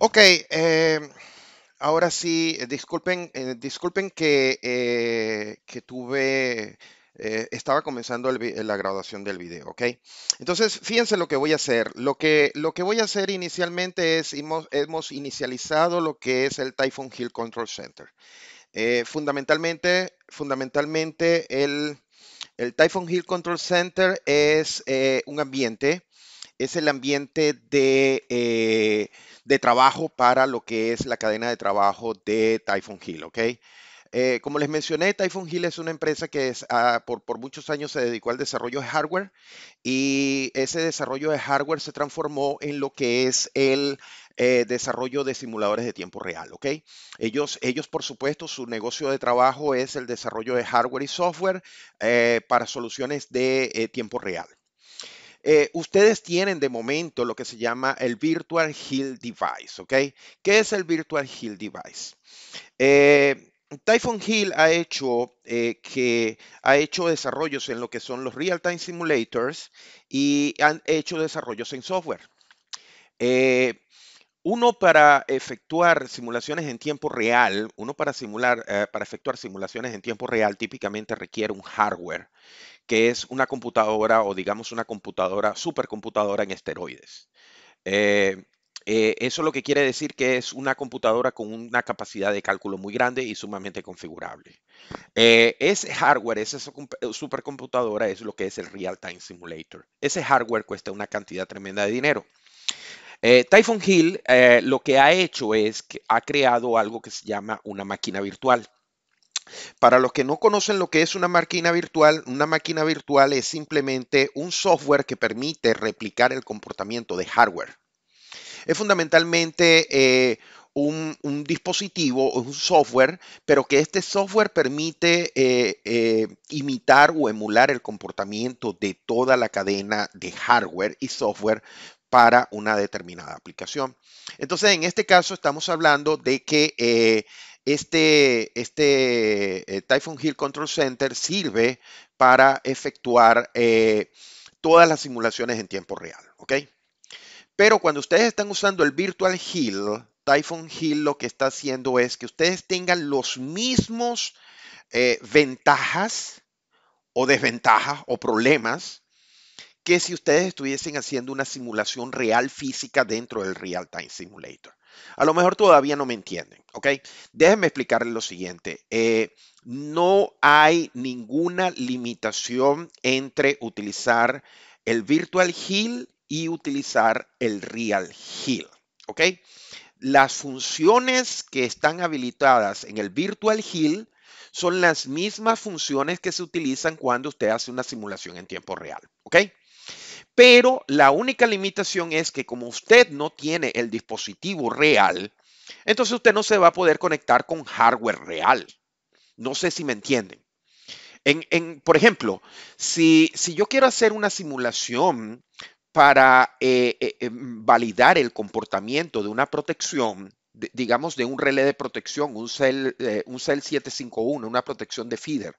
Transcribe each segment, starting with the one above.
Ok, eh, ahora sí, eh, disculpen, eh, disculpen que, tuve, estaba comenzando la graduación del video, ok. Entonces, fíjense lo que voy a hacer. Lo que, lo que voy a hacer inicialmente es, hemos, hemos inicializado lo que es el Typhoon Hill Control Center. fundamentalmente, fundamentalmente el, el, Typhoon Hill Control Center es un ambiente, es el ambiente de de trabajo para lo que es la cadena de trabajo de Typhoon Hill, ¿ok? Eh, como les mencioné, Typhoon Hill es una empresa que es, ah, por, muchos años se dedicó al desarrollo de hardware y ese desarrollo de hardware se transformó en lo que es el eh, desarrollo de simuladores de tiempo real, ¿ok? Ellos, ellos, por supuesto, su negocio de trabajo es el desarrollo de hardware y software eh, para soluciones de tiempo real. Eh, ustedes tienen de momento lo que se llama el Virtual Hill Device, ¿ok? ¿Qué es el Virtual Hill Device? Eh, Typhoon Hill ha hecho, eh, que, ha hecho desarrollos en lo que son los real-time simulators y han hecho desarrollos en software. Uno para efectuar simulaciones en tiempo real, uno para simular, eh, para efectuar simulaciones en tiempo real típicamente requiere un hardware, que es una computadora o digamos una computadora, supercomputadora en esteroides. Eh, eh, eso lo que quiere decir que es una computadora con una capacidad de cálculo muy grande y sumamente configurable. ese hardware, esa supercomputadora es lo que es el Real Time Simulator. Ese hardware cuesta una cantidad tremenda de dinero. Eh, Typhoon Hill eh, lo que ha hecho es que ha creado algo que se llama una máquina virtual. Para los que no conocen lo que es una máquina virtual, una máquina virtual es simplemente un software que permite replicar el comportamiento de hardware. Es fundamentalmente eh, un, dispositivo, un software, pero que este software permite imitar o emular el comportamiento de toda la cadena de hardware y software para una determinada aplicación. Entonces, en este caso estamos hablando de que eh, este, este eh, Typhoon Hill Control Center sirve para efectuar eh, todas las simulaciones en tiempo real, ¿ok? Pero cuando ustedes están usando el Virtual Hill, Typhoon Hill lo que está haciendo es que ustedes tengan los mismos ventajas o desventajas o problemas que si ustedes estuviesen haciendo una simulación real física dentro del Real Time Simulator. A lo mejor todavía no me entienden, ¿ok? Déjenme explicarles lo siguiente. Eh, no hay ninguna limitación entre utilizar el Virtual Hill y utilizar el Real Hill, ¿ok? Las funciones que están habilitadas en el Virtual Hill son las mismas funciones que se utilizan cuando usted hace una simulación en tiempo real, ¿ok? pero la única limitación es que como usted no tiene el dispositivo real, entonces usted no se va a poder conectar con hardware real. No sé si me entienden. En, por ejemplo, si, si, yo quiero hacer una simulación para eh, eh, eh, validar el comportamiento de una protección, digamos de un relé de protección, un cell, 751, una protección de feeder,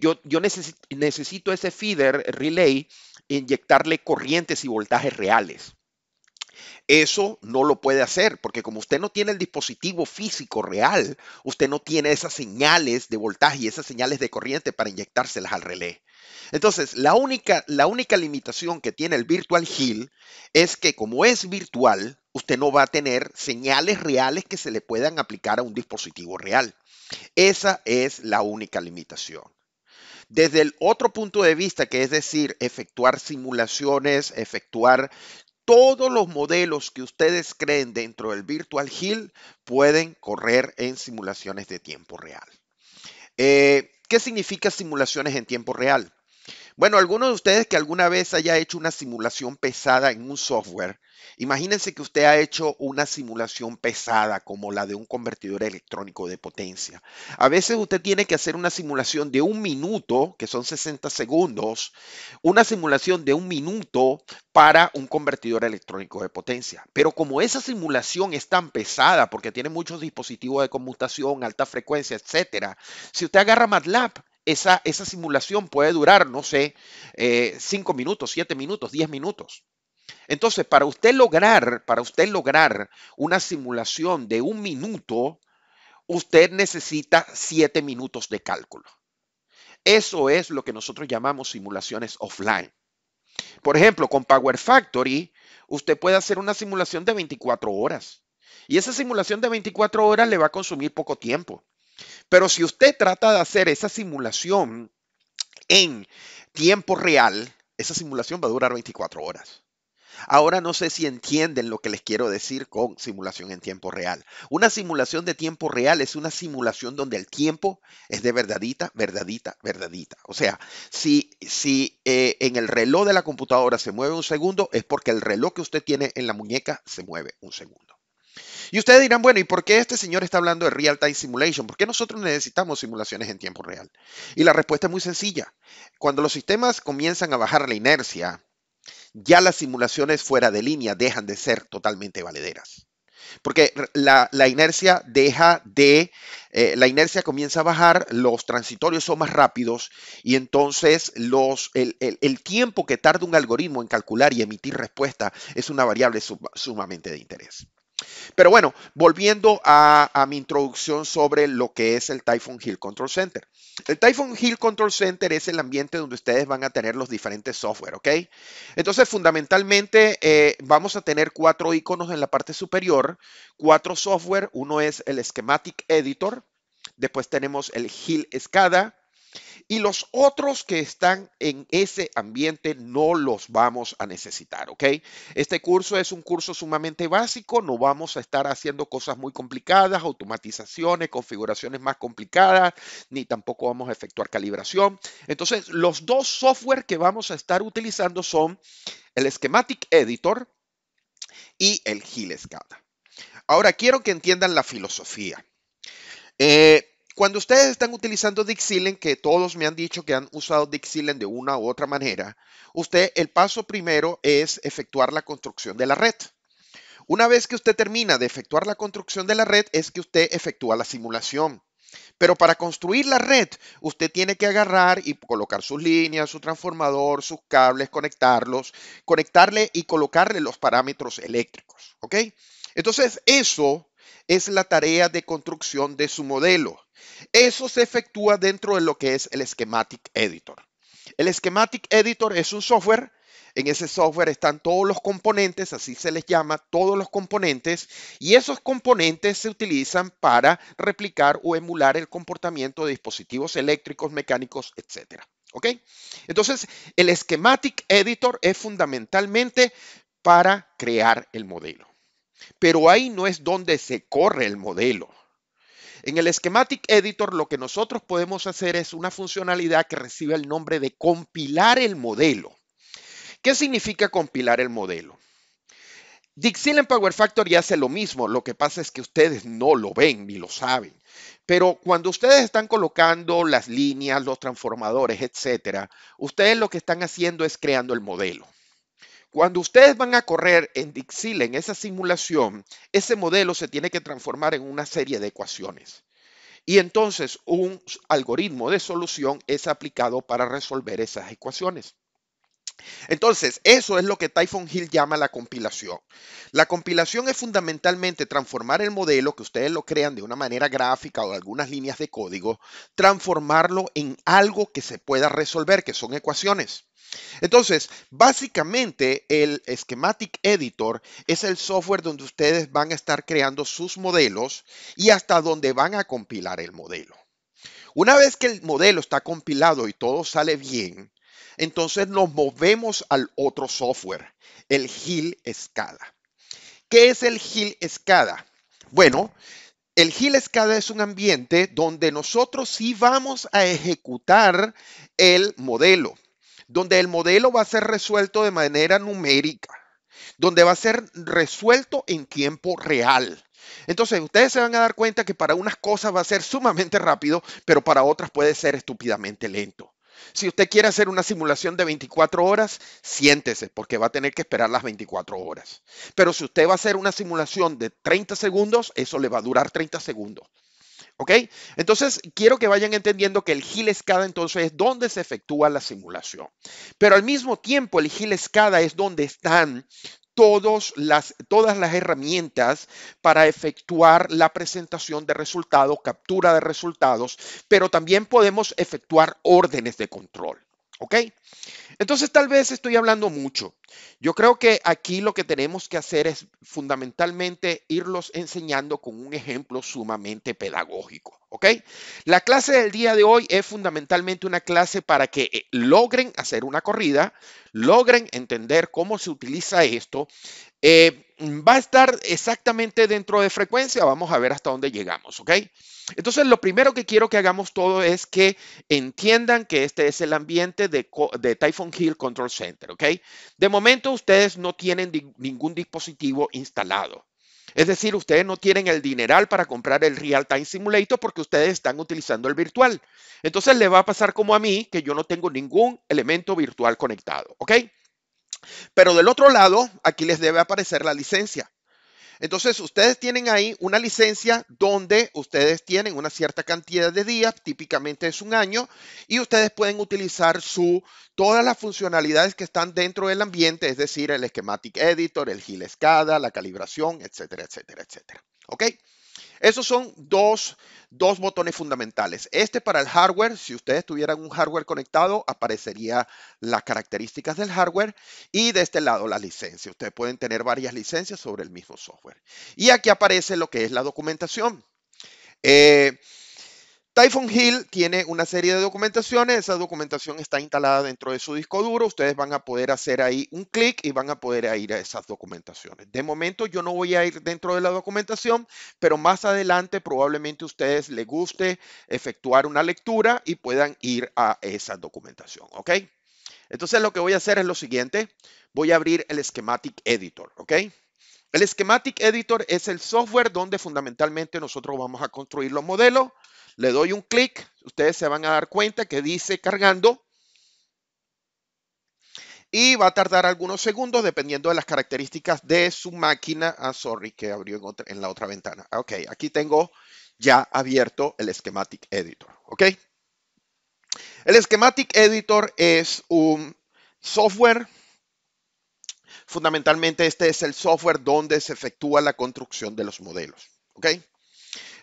yo, yo necesito ese feeder relay inyectarle corrientes y voltajes reales. Eso no lo puede hacer porque como usted no tiene el dispositivo físico real, usted no tiene esas señales de voltaje y esas señales de corriente para inyectárselas al relé. Entonces, la única, la única limitación que tiene el Virtual Hill es que como es virtual, usted no va a tener señales reales que se le puedan aplicar a un dispositivo real. Esa es la única limitación. Desde el otro punto de vista, que es decir, efectuar simulaciones, efectuar todos los modelos que ustedes creen dentro del Virtual Hill pueden correr en simulaciones de tiempo real. Eh, ¿Qué significa simulaciones en tiempo real? Bueno, algunos de ustedes que alguna vez haya hecho una simulación pesada en un software, imagínense que usted ha hecho una simulación pesada como la de un convertidor electrónico de potencia. A veces usted tiene que hacer una simulación de un minuto, que son 60 segundos, una simulación de un minuto para un convertidor electrónico de potencia. Pero como esa simulación es tan pesada porque tiene muchos dispositivos de conmutación, alta frecuencia, etcétera, si usted agarra MATLAB, esa, simulación puede durar, no sé, 5 eh, minutos, 7 minutos, 10 minutos. Entonces, para usted lograr, para usted lograr una simulación de un minuto, usted necesita 7 minutos de cálculo. Eso es lo que nosotros llamamos simulaciones offline. Por ejemplo, con Power Factory, usted puede hacer una simulación de 24 horas. Y esa simulación de 24 horas le va a consumir poco tiempo. Pero si usted trata de hacer esa simulación en tiempo real, esa simulación va a durar 24 horas. Ahora no sé si entienden lo que les quiero decir con simulación en tiempo real. Una simulación de tiempo real es una simulación donde el tiempo es de verdadita, verdadita, verdadita. O sea, si, si eh, en el reloj de la computadora se mueve un segundo, es porque el reloj que usted tiene en la muñeca se mueve un segundo. Y ustedes dirán, bueno, ¿y por qué este señor está hablando de Real Time Simulation? ¿Por qué nosotros necesitamos simulaciones en tiempo real? Y la respuesta es muy sencilla. Cuando los sistemas comienzan a bajar la inercia, ya las simulaciones fuera de línea dejan de ser totalmente valederas. Porque la, inercia deja de, eh, la inercia comienza a bajar, los transitorios son más rápidos y entonces los, el, tiempo que tarda un algoritmo en calcular y emitir respuesta es una variable sumamente de interés. Pero bueno, volviendo a, mi introducción sobre lo que es el Typhoon Hill Control Center. El Typhoon Hill Control Center es el ambiente donde ustedes van a tener los diferentes software, ¿ok? Entonces, fundamentalmente, eh, vamos a tener cuatro iconos en la parte superior, cuatro software. Uno es el Schematic Editor, después tenemos el Hill SCADA, y los otros que están en ese ambiente no los vamos a necesitar, ¿ok? Este curso es un curso sumamente básico, no vamos a estar haciendo cosas muy complicadas, automatizaciones, configuraciones más complicadas, ni tampoco vamos a efectuar calibración. Entonces, los dos software que vamos a estar utilizando son el Schematic Editor y el Scala. Ahora quiero que entiendan la filosofía. Eh, cuando ustedes están utilizando Dixilen, que todos me han dicho que han usado Dixilen de una u otra manera, usted el paso primero es efectuar la construcción de la red. Una vez que usted termina de efectuar la construcción de la red, es que usted efectúa la simulación. Pero para construir la red, usted tiene que agarrar y colocar sus líneas, su transformador, sus cables, conectarlos, conectarle y colocarle los parámetros eléctricos. ¿Ok? Entonces, eso es la tarea de construcción de su modelo. Eso se efectúa dentro de lo que es el Schematic Editor. El Schematic Editor es un software. En ese software están todos los componentes, así se les llama, todos los componentes, y esos componentes se utilizan para replicar o emular el comportamiento de dispositivos eléctricos, mecánicos, etc. ¿Ok? Entonces, el Schematic Editor es fundamentalmente para crear el modelo. Pero ahí no es donde se corre el modelo. En el Schematic Editor lo que nosotros podemos hacer es una funcionalidad que recibe el nombre de compilar el modelo. ¿Qué significa compilar el modelo? Dixieland Power ya hace lo mismo, lo que pasa es que ustedes no lo ven ni lo saben. Pero cuando ustedes están colocando las líneas, los transformadores, etcétera, ustedes lo que están haciendo es creando el modelo. Cuando ustedes van a correr en Dixil en esa simulación, ese modelo se tiene que transformar en una serie de ecuaciones. Y entonces un algoritmo de solución es aplicado para resolver esas ecuaciones. Entonces, eso es lo que Typhoon Hill llama la compilación. La compilación es fundamentalmente transformar el modelo, que ustedes lo crean de una manera gráfica o de algunas líneas de código, transformarlo en algo que se pueda resolver, que son ecuaciones. Entonces, básicamente el Schematic Editor es el software donde ustedes van a estar creando sus modelos y hasta donde van a compilar el modelo. Una vez que el modelo está compilado y todo sale bien, entonces nos movemos al otro software, el Hill Scada. ¿Qué es el Hill Scada? Bueno, el Hill Scada es un ambiente donde nosotros sí vamos a ejecutar el modelo, donde el modelo va a ser resuelto de manera numérica, donde va a ser resuelto en tiempo real. Entonces, ustedes se van a dar cuenta que para unas cosas va a ser sumamente rápido, pero para otras puede ser estúpidamente lento. Si usted quiere hacer una simulación de 24 horas, siéntese porque va a tener que esperar las 24 horas. Pero si usted va a hacer una simulación de 30 segundos, eso le va a durar 30 segundos. ¿Ok? Entonces, quiero que vayan entendiendo que el Gil Escada entonces es donde se efectúa la simulación. Pero al mismo tiempo, el Gil Escada es donde están todos las, todas las herramientas para efectuar la presentación de resultados, captura de resultados, pero también podemos efectuar órdenes de control. ¿Ok? Entonces tal vez estoy hablando mucho. Yo creo que aquí lo que tenemos que hacer es fundamentalmente irlos enseñando con un ejemplo sumamente pedagógico. ¿Ok? La clase del día de hoy es fundamentalmente una clase para que eh, logren hacer una corrida, logren entender cómo se utiliza esto. Eh, va a estar exactamente dentro de frecuencia. Vamos a ver hasta dónde llegamos, ¿ok? Entonces, lo primero que quiero que hagamos todo es que entiendan que este es el ambiente de, de Typhoon Hill Control Center, ¿ok? De momento ustedes no tienen ningún dispositivo instalado. Es decir, ustedes no tienen el dineral para comprar el Real Time Simulator porque ustedes están utilizando el virtual. Entonces le va a pasar como a mí, que yo no tengo ningún elemento virtual conectado, ¿ok? Pero del otro lado, aquí les debe aparecer la licencia. Entonces, ustedes tienen ahí una licencia donde ustedes tienen una cierta cantidad de días, típicamente es un año, y ustedes pueden utilizar su, todas las funcionalidades que están dentro del ambiente, es decir, el Schematic Editor, el Gil Escada, la calibración, etcétera, etcétera, etcétera. ¿Ok? Esos son dos, botones fundamentales. Este para el hardware, si ustedes tuvieran un hardware conectado, aparecería las características del hardware y de este lado la licencia. Ustedes pueden tener varias licencias sobre el mismo software. Y aquí aparece lo que es la documentación. Eh, Typhoon Hill tiene una serie de documentaciones, esa documentación está instalada dentro de su disco duro, ustedes van a poder hacer ahí un clic y van a poder ir a esas documentaciones. De momento yo no voy a ir dentro de la documentación, pero más adelante probablemente a ustedes les guste efectuar una lectura y puedan ir a esa documentación, ¿ok? Entonces lo que voy a hacer es lo siguiente, voy a abrir el Schematic Editor, ¿ok? El Schematic Editor es el software donde fundamentalmente nosotros vamos a construir los modelos. Le doy un clic, ustedes se van a dar cuenta que dice cargando y va a tardar algunos segundos dependiendo de las características de su máquina. Ah, sorry, que abrió en, en, la otra ventana. Ok, aquí tengo ya abierto el Schematic Editor. Ok. El Schematic Editor es un software fundamentalmente este es el software donde se efectúa la construcción de los modelos.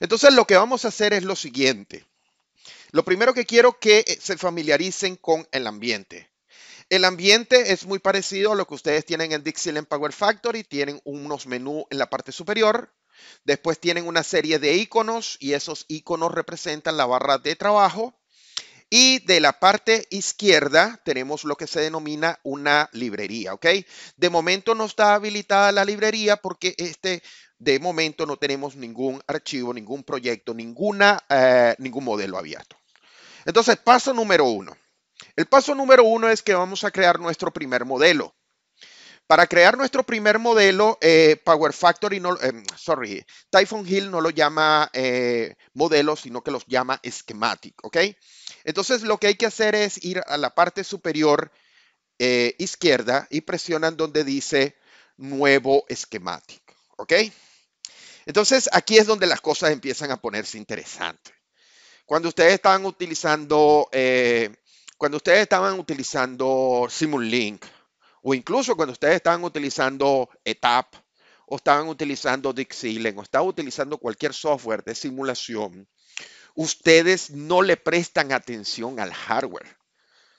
Entonces lo que vamos a hacer es lo siguiente. Lo primero que quiero que eh, se familiaricen con el ambiente. El ambiente es muy parecido a lo que ustedes tienen en Dixieland Power Factory. Tienen unos menús en la parte superior. Después tienen una serie de iconos y esos iconos representan la barra de trabajo. Y de la parte izquierda tenemos lo que se denomina una librería, ¿ok? De momento no está habilitada la librería porque este, de momento no tenemos ningún archivo, ningún proyecto, ninguna, eh, ningún modelo abierto. Entonces, paso número uno. El paso número uno es que vamos a crear nuestro primer modelo. Para crear nuestro primer modelo, eh, Power Factory, no, eh, sorry, Typhoon Hill no lo llama modelo, sino que los llama schematic, ¿ok? Entonces lo que hay que hacer es ir a la parte superior eh, izquierda y presionan donde dice nuevo esquemático. ¿Ok? Entonces aquí es donde las cosas empiezan a ponerse interesantes. Cuando ustedes estaban utilizando, eh, cuando ustedes estaban utilizando Simulink, o incluso cuando ustedes estaban utilizando ETAP, o estaban utilizando Dixilen, o estaban utilizando cualquier software de simulación, Ustedes no le prestan atención al hardware.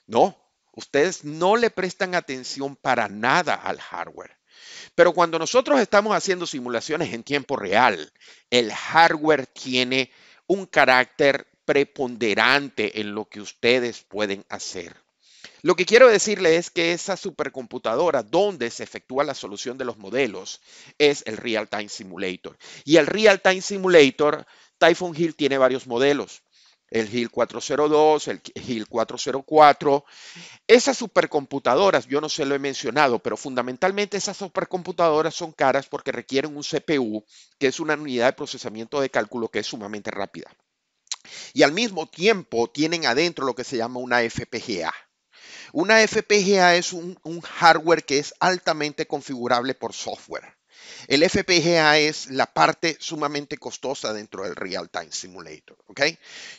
No, ustedes no le prestan atención para nada al hardware. Pero cuando nosotros estamos haciendo simulaciones en tiempo real, el hardware tiene un carácter preponderante en lo que ustedes pueden hacer. Lo que quiero decirle es que esa supercomputadora donde se efectúa la solución de los modelos es el Real Time Simulator. Y el Real Time Simulator Typhoon Hill tiene varios modelos, el Hill 402, el Hill 404. Esas supercomputadoras, yo no se lo he mencionado, pero fundamentalmente esas supercomputadoras son caras porque requieren un CPU, que es una unidad de procesamiento de cálculo que es sumamente rápida. Y al mismo tiempo tienen adentro lo que se llama una FPGA. Una FPGA es un, un, hardware que es altamente configurable por software. El FPGA es la parte sumamente costosa dentro del Real Time Simulator. ¿ok?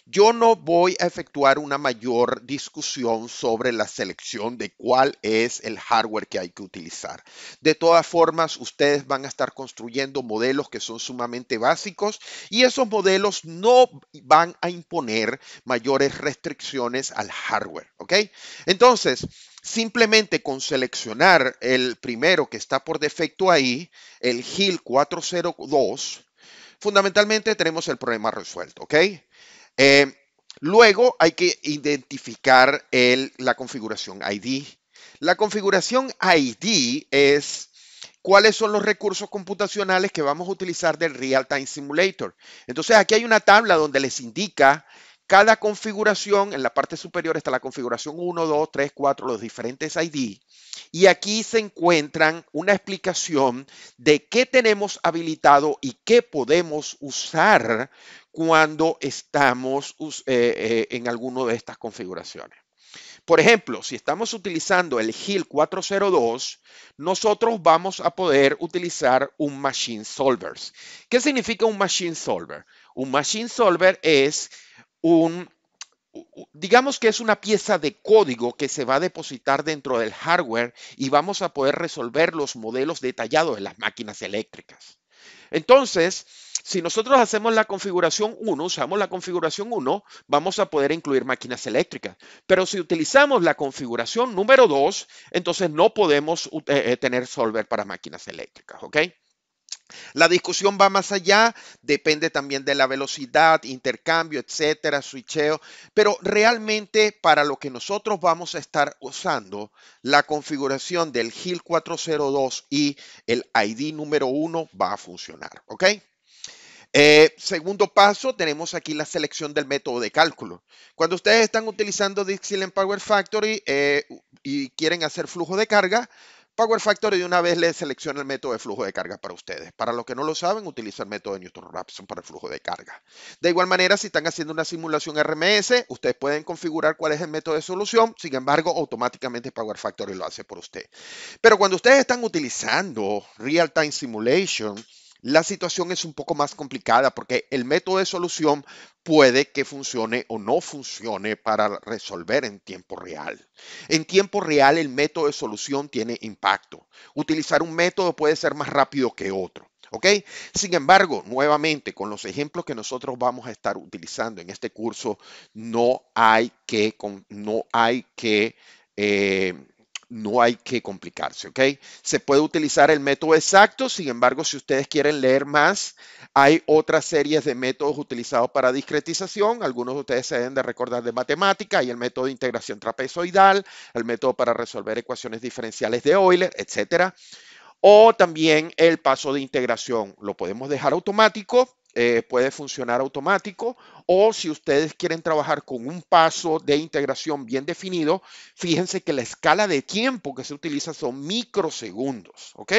Yo no voy a efectuar una mayor discusión sobre la selección de cuál es el hardware que hay que utilizar. De todas formas, ustedes van a estar construyendo modelos que son sumamente básicos y esos modelos no van a imponer mayores restricciones al hardware. ¿ok? Entonces, Simplemente con seleccionar el primero que está por defecto ahí, el GIL 402, fundamentalmente tenemos el problema resuelto, eh, luego hay que identificar la configuración ID. La configuración ID es cuáles son los recursos computacionales que vamos a utilizar del Real Time Simulator. Entonces aquí hay una tabla donde les indica cada configuración, en la parte superior está la configuración 1, 2, 3, 4, los diferentes ID. Y aquí se encuentran una explicación de qué tenemos habilitado y qué podemos usar cuando estamos eh, eh, en alguno de estas configuraciones. Por ejemplo, si estamos utilizando el GIL 402, nosotros vamos a poder utilizar un Machine Solvers. ¿Qué significa un Machine Solver? Un Machine Solver es un, digamos que es una pieza de código que se va a depositar dentro del hardware y vamos a poder resolver los modelos detallados de las máquinas eléctricas. Entonces, si nosotros hacemos la configuración 1, usamos la configuración 1, vamos a poder incluir máquinas eléctricas. Pero si utilizamos la configuración número 2, entonces no podemos eh, eh, tener solver para máquinas eléctricas, ¿ok? La discusión va más allá, depende también de la velocidad, intercambio, etcétera, switcheo, pero realmente para lo que nosotros vamos a estar usando, la configuración del GIL 402 y el ID número 1 va a funcionar, ¿ok? Eh, segundo paso, tenemos aquí la selección del método de cálculo. Cuando ustedes están utilizando Dixieland Power Factory eh, y quieren hacer flujo de carga, Power Factory de una vez le selecciona el método de flujo de carga para ustedes. Para los que no lo saben, utiliza el método de Newton-Raphson para el flujo de carga. De igual manera, si están haciendo una simulación RMS, ustedes pueden configurar cuál es el método de solución. Sin embargo, automáticamente Power Factory lo hace por usted. Pero cuando ustedes están utilizando Real Time Simulation, la situación es un poco más complicada porque el método de solución puede que funcione o no funcione para resolver en tiempo real. En tiempo real el método de solución tiene impacto. Utilizar un método puede ser más rápido que otro. ¿Ok? Sin embargo, nuevamente, con los ejemplos que nosotros vamos a estar utilizando en este curso, no hay que, no hay que eh, no hay que complicarse, ¿ok? Se puede utilizar el método exacto, sin embargo, si ustedes quieren leer más, hay otras series de métodos utilizados para discretización, algunos de ustedes se deben de recordar de matemática, hay el método de integración trapezoidal, el método para resolver ecuaciones diferenciales de Euler, etcétera. O también el paso de integración, lo podemos dejar automático eh, puede funcionar automático o si ustedes quieren trabajar con un paso de integración bien definido, fíjense que la escala de tiempo que se utiliza son microsegundos, ¿ok?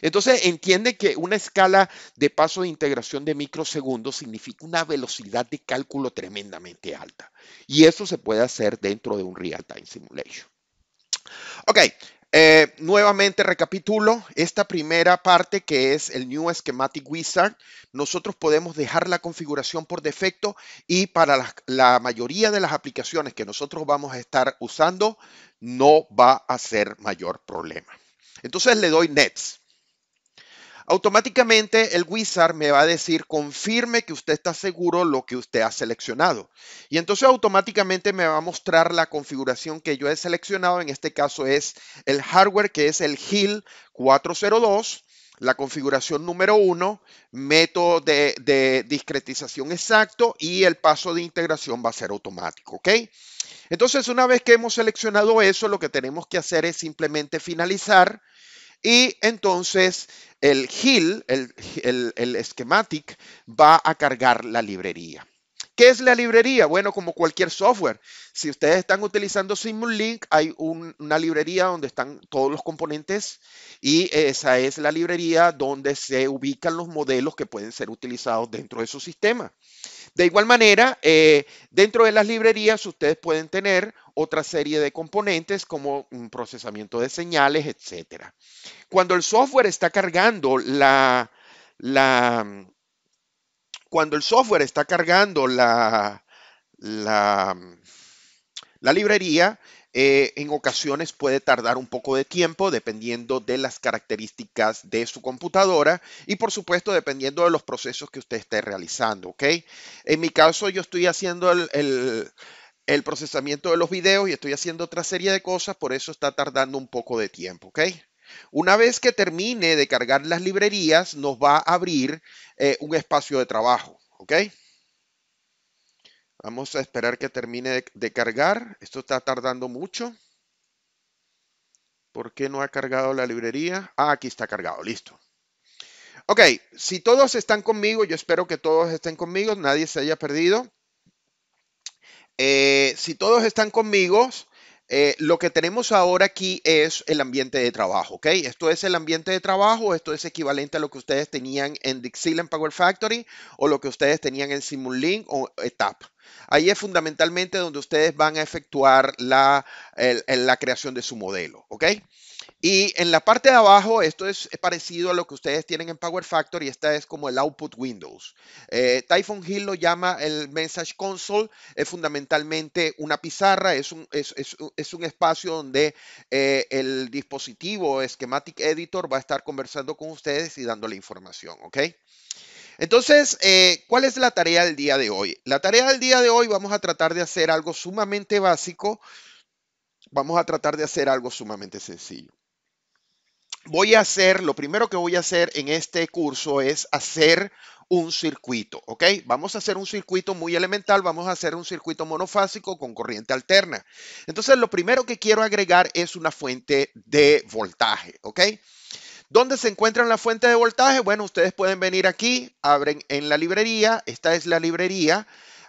Entonces entiende que una escala de paso de integración de microsegundos significa una velocidad de cálculo tremendamente alta y eso se puede hacer dentro de un real-time simulation. Ok, eh, nuevamente recapitulo esta primera parte que es el New Schematic Wizard. Nosotros podemos dejar la configuración por defecto y para la, la mayoría de las aplicaciones que nosotros vamos a estar usando no va a ser mayor problema. Entonces le doy Next automáticamente el wizard me va a decir, confirme que usted está seguro lo que usted ha seleccionado. Y entonces automáticamente me va a mostrar la configuración que yo he seleccionado. En este caso es el hardware que es el Hill 402 la configuración número uno, método de, de, discretización exacto y el paso de integración va a ser automático, ¿ok? Entonces, una vez que hemos seleccionado eso, lo que tenemos que hacer es simplemente finalizar y entonces el Hill, el, el, va a cargar la librería. ¿Qué es la librería? Bueno, como cualquier software. Si ustedes están utilizando Simulink, hay una librería donde están todos los componentes y esa es la librería donde se ubican los modelos que pueden ser utilizados dentro de su sistema. De igual manera, eh, dentro de las librerías ustedes pueden tener otra serie de componentes como un procesamiento de señales, etc. Cuando el software está cargando la, cuando el software está cargando la, la librería, eh, en ocasiones puede tardar un poco de tiempo dependiendo de las características de su computadora y por supuesto dependiendo de los procesos que usted esté realizando, En mi caso yo estoy haciendo el, procesamiento de los videos y estoy haciendo otra serie de cosas, por eso está tardando un poco de tiempo, Una vez que termine de cargar las librerías, nos va a abrir eh, un espacio de trabajo, ¿ok? Vamos a esperar que termine de, cargar. Esto está tardando mucho. ¿Por qué no ha cargado la librería? Ah, aquí está cargado, listo. Ok, si todos están conmigo, yo espero que todos estén conmigo, nadie se haya perdido. Eh, si todos están conmigo, eh, lo que tenemos ahora aquí es el ambiente de trabajo, ¿ok? Esto es el ambiente de trabajo, esto es equivalente a lo que ustedes tenían en Dixieland Power Factory o lo que ustedes tenían en Simulink o ETAP. Ahí es fundamentalmente donde ustedes van a efectuar la, la creación de su modelo, ¿ok? Y en la parte de abajo, esto es eh, parecido a lo que ustedes tienen en Power Factory, esta es como el output Windows. Eh, Typhoon Hill lo llama el Message Console, es fundamentalmente una pizarra, es un, es, un espacio donde eh, el dispositivo Schematic Editor va a estar conversando con ustedes y dando la información, ¿ok? Entonces, ¿cuál es la tarea del día de hoy? La tarea del día de hoy vamos a tratar de hacer algo sumamente básico, vamos a tratar de hacer algo sumamente sencillo voy a hacer, lo primero que voy a hacer en este curso es hacer un circuito, ¿ok? Vamos a hacer un circuito muy elemental, vamos a hacer un circuito monofásico con corriente alterna. Entonces, lo primero que quiero agregar es una fuente de voltaje, ¿ok? ¿Dónde se encuentra la fuente de voltaje? Bueno, ustedes pueden venir aquí, abren en la librería, esta es la librería,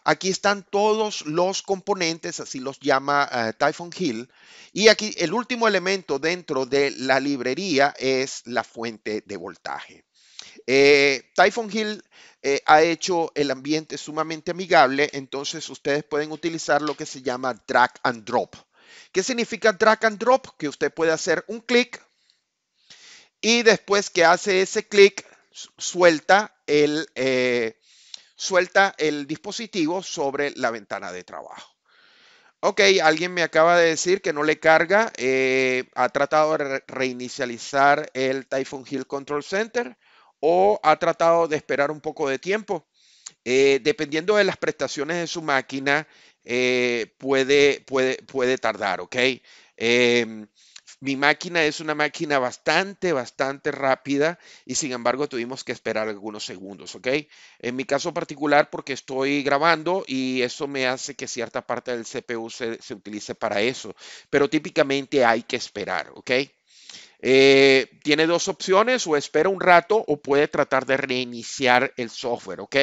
Aquí están todos los componentes, así los llama eh, Typhoon Hill. Y aquí el último elemento dentro de la librería es la fuente de voltaje. Eh, Typhoon Hill eh, ha hecho el ambiente sumamente amigable, entonces ustedes pueden utilizar lo que se llama drag and drop. ¿Qué significa drag and drop? Que usted puede hacer un clic y después que hace ese clic suelta el, suelta el dispositivo sobre la ventana de trabajo. Ok, alguien me acaba de decir que no le carga. Eh, ha tratado de reinicializar el Typhoon Hill Control Center o ha tratado de esperar un poco de tiempo. Eh, dependiendo de las prestaciones de su máquina, eh, puede, puede, puede tardar, ¿ok? Em, mi máquina es una máquina bastante, bastante rápida y sin embargo tuvimos que esperar algunos segundos, ¿ok? En mi caso particular porque estoy grabando y eso me hace que cierta parte del CPU se, utilice para eso, pero típicamente hay que esperar, ¿ok? Eh, tiene dos opciones, o espera un rato o puede tratar de reiniciar el software, ¿ok?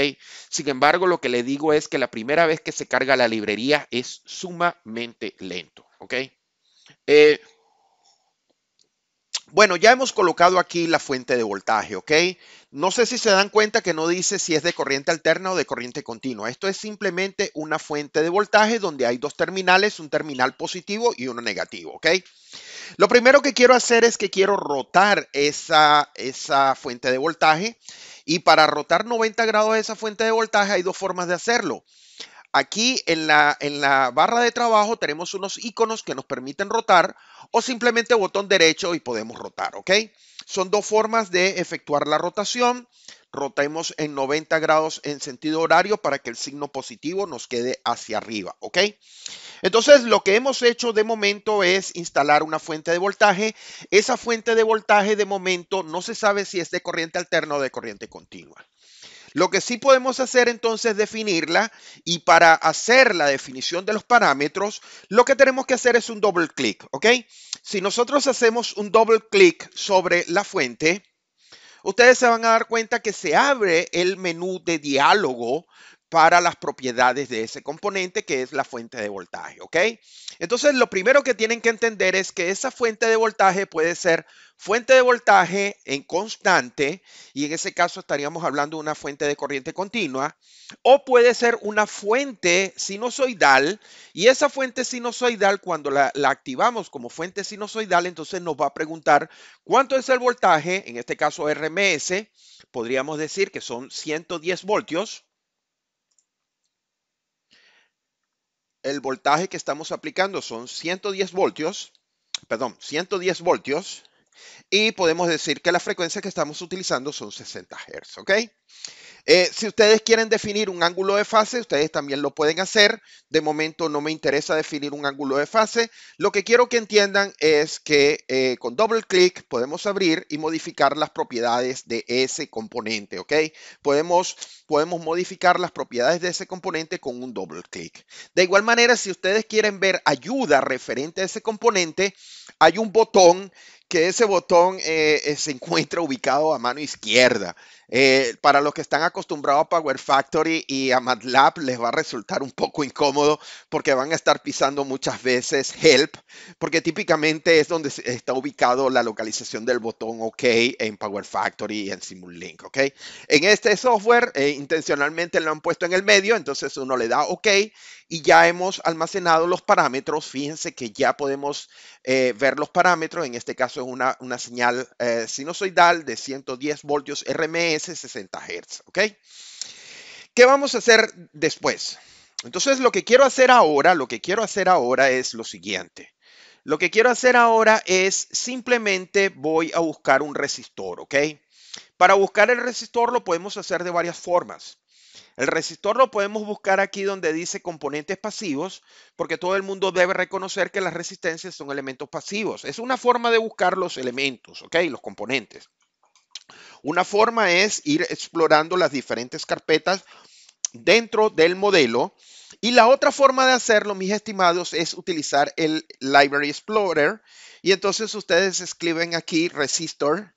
Sin embargo, lo que le digo es que la primera vez que se carga la librería es sumamente lento, ¿ok? Eh, bueno, ya hemos colocado aquí la fuente de voltaje, ¿ok? No sé si se dan cuenta que no dice si es de corriente alterna o de corriente continua. Esto es simplemente una fuente de voltaje donde hay dos terminales, un terminal positivo y uno negativo, ¿ok? Lo primero que quiero hacer es que quiero rotar esa, esa fuente de voltaje y para rotar 90 grados esa fuente de voltaje hay dos formas de hacerlo. Aquí en la, en la barra de trabajo tenemos unos iconos que nos permiten rotar o simplemente botón derecho y podemos rotar, ¿ok? Son dos formas de efectuar la rotación. Rotemos en 90 grados en sentido horario para que el signo positivo nos quede hacia arriba, ¿ok? Entonces, lo que hemos hecho de momento es instalar una fuente de voltaje. Esa fuente de voltaje de momento no se sabe si es de corriente alterna o de corriente continua. Lo que sí podemos hacer entonces es definirla y para hacer la definición de los parámetros, lo que tenemos que hacer es un doble clic, ¿ok? Si nosotros hacemos un doble clic sobre la fuente, ustedes se van a dar cuenta que se abre el menú de diálogo para las propiedades de ese componente que es la fuente de voltaje, ¿ok? Entonces, lo primero que tienen que entender es que esa fuente de voltaje puede ser fuente de voltaje en constante, y en ese caso estaríamos hablando de una fuente de corriente continua, o puede ser una fuente sinusoidal, y esa fuente sinusoidal, cuando la, la activamos como fuente sinusoidal, entonces nos va a preguntar cuánto es el voltaje, en este caso RMS, podríamos decir que son 110 voltios, el voltaje que estamos aplicando son 110 voltios, perdón, 110 voltios, y podemos decir que la frecuencia que estamos utilizando son 60 Hz, ¿ok? Eh, si ustedes quieren definir un ángulo de fase, ustedes también lo pueden hacer. De momento no me interesa definir un ángulo de fase. Lo que quiero que entiendan es que eh, con doble clic podemos abrir y modificar las propiedades de ese componente, ¿ok? Podemos, podemos modificar las propiedades de ese componente con un doble clic. De igual manera, si ustedes quieren ver ayuda referente a ese componente, hay un botón ese botón eh, eh, se encuentra ubicado a mano izquierda. Eh, para los que están acostumbrados a Power Factory y a MATLAB les va a resultar un poco incómodo porque van a estar pisando muchas veces Help, porque típicamente es donde está ubicado la localización del botón OK en Power Factory y en Simulink. ¿ok? En este software intencionalmente lo han puesto en el medio, entonces uno le da OK y ya hemos almacenado los parámetros. Fíjense que ya podemos ver los parámetros, en este caso una, señal eh, sinusoidal de 110 voltios RMS 60 Hz. ¿Ok? ¿Qué vamos a hacer después? Entonces, lo que quiero hacer ahora, lo que quiero hacer ahora es lo siguiente. Lo que quiero hacer ahora es simplemente voy a buscar un resistor, ¿ok? Para buscar el resistor lo podemos hacer de varias formas. El resistor lo podemos buscar aquí donde dice componentes pasivos, porque todo el mundo debe reconocer que las resistencias son elementos pasivos. Es una forma de buscar los elementos, ¿ok? Los componentes. Una forma es ir explorando las diferentes carpetas dentro del modelo. Y la otra forma de hacerlo, mis estimados, es utilizar el Library Explorer. Y entonces ustedes escriben aquí resistor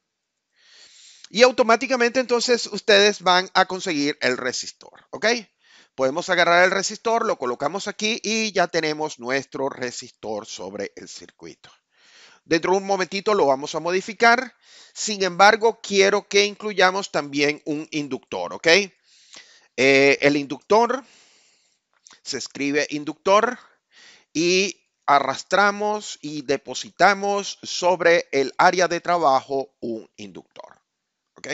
y automáticamente entonces ustedes van a conseguir el resistor, ¿ok? Podemos agarrar el resistor, lo colocamos aquí y ya tenemos nuestro resistor sobre el circuito. Dentro de un momentito lo vamos a modificar. Sin embargo, quiero que incluyamos también un inductor, ¿ok? Eh, el inductor, se escribe inductor y arrastramos y depositamos sobre el área de trabajo un inductor. ¿Ok?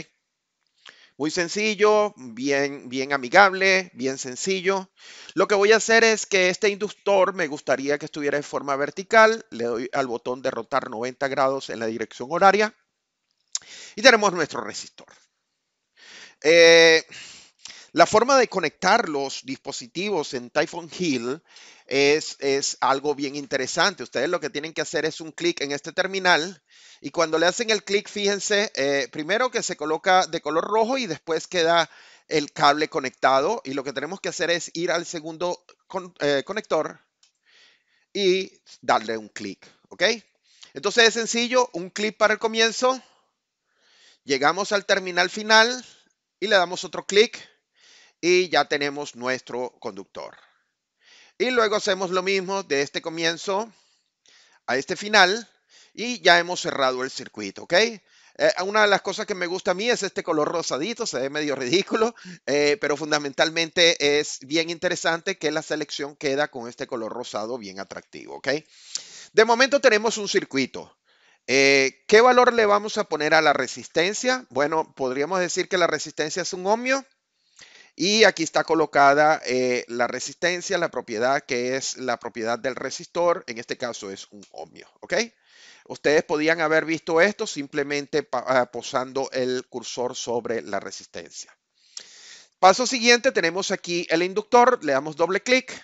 Muy sencillo, bien, bien amigable, bien sencillo. Lo que voy a hacer es que este inductor me gustaría que estuviera en forma vertical. Le doy al botón de rotar 90 grados en la dirección horaria. Y tenemos nuestro resistor. Eh, la forma de conectar los dispositivos en Typhoon Hill es, es algo bien interesante. Ustedes lo que tienen que hacer es un clic en este terminal y cuando le hacen el clic, fíjense, eh, primero que se coloca de color rojo y después queda el cable conectado y lo que tenemos que hacer es ir al segundo eh, conector y darle un clic, ¿ok? Entonces es sencillo, un clic para el comienzo, llegamos al terminal final y le damos otro clic y ya tenemos nuestro conductor. Y luego hacemos lo mismo de este comienzo a este final y ya hemos cerrado el circuito, ¿ok? Eh, una de las cosas que me gusta a mí es este color rosadito, se ve medio ridículo, eh, pero fundamentalmente es bien interesante que la selección queda con este color rosado bien atractivo, ¿ok? De momento tenemos un circuito. Eh, ¿Qué valor le vamos a poner a la resistencia? Bueno, podríamos decir que la resistencia es un ohmio y aquí está colocada eh, la resistencia, la propiedad que es la propiedad del resistor, en este caso es un ohmio, ¿ok? Ustedes podían haber visto esto simplemente ah, posando el cursor sobre la resistencia. Paso siguiente, tenemos aquí el inductor, le damos doble clic,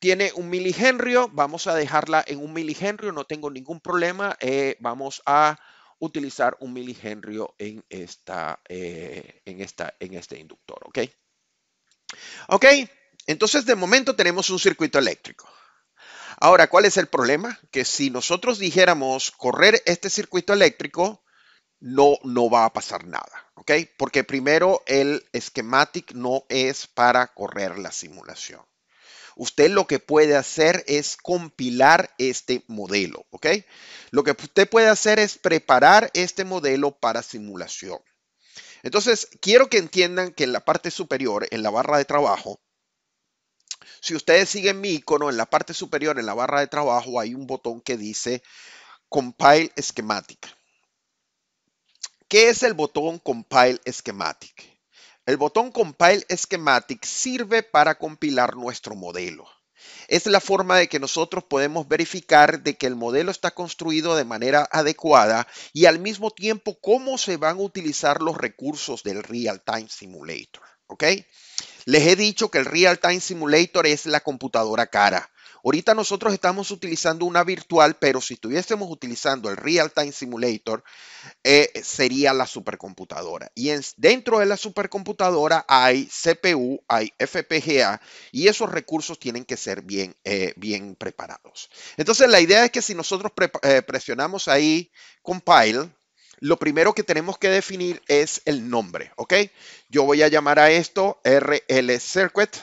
tiene un miligenrio, vamos a dejarla en un miligenrio, no tengo ningún problema, eh, vamos a utilizar un milihenrio eh, en, esta, en, este inductor. ¿Ok? Ok, entonces de momento tenemos un circuito eléctrico. Ahora, ¿cuál es el problema? Que si nosotros dijéramos correr este circuito eléctrico, no, no va a pasar nada, ¿ok? Porque primero el schematic no es para correr la simulación usted lo que puede hacer es compilar este modelo, ¿ok? Lo que usted puede hacer es preparar este modelo para simulación. Entonces, quiero que entiendan que en la parte superior, en la barra de trabajo, si ustedes siguen mi icono, en la parte superior, en la barra de trabajo, hay un botón que dice Compile Schematic. ¿Qué es el botón Compile Schematic? El botón Compile Schematic sirve para compilar nuestro modelo. Es la forma de que nosotros podemos verificar de que el modelo está construido de manera adecuada y al mismo tiempo cómo se van a utilizar los recursos del Real Time Simulator. ¿ok? Les he dicho que el Real Time Simulator es la computadora cara. Ahorita nosotros estamos utilizando una virtual, pero si estuviésemos utilizando el Real Time Simulator, eh, sería la supercomputadora. Y dentro de la supercomputadora hay CPU, hay FPGA, y esos recursos tienen que ser bien, eh, bien preparados. Entonces, la idea es que si nosotros eh, presionamos ahí compile, lo primero que tenemos que definir es el nombre, ¿ok? Yo voy a llamar a esto RL Circuit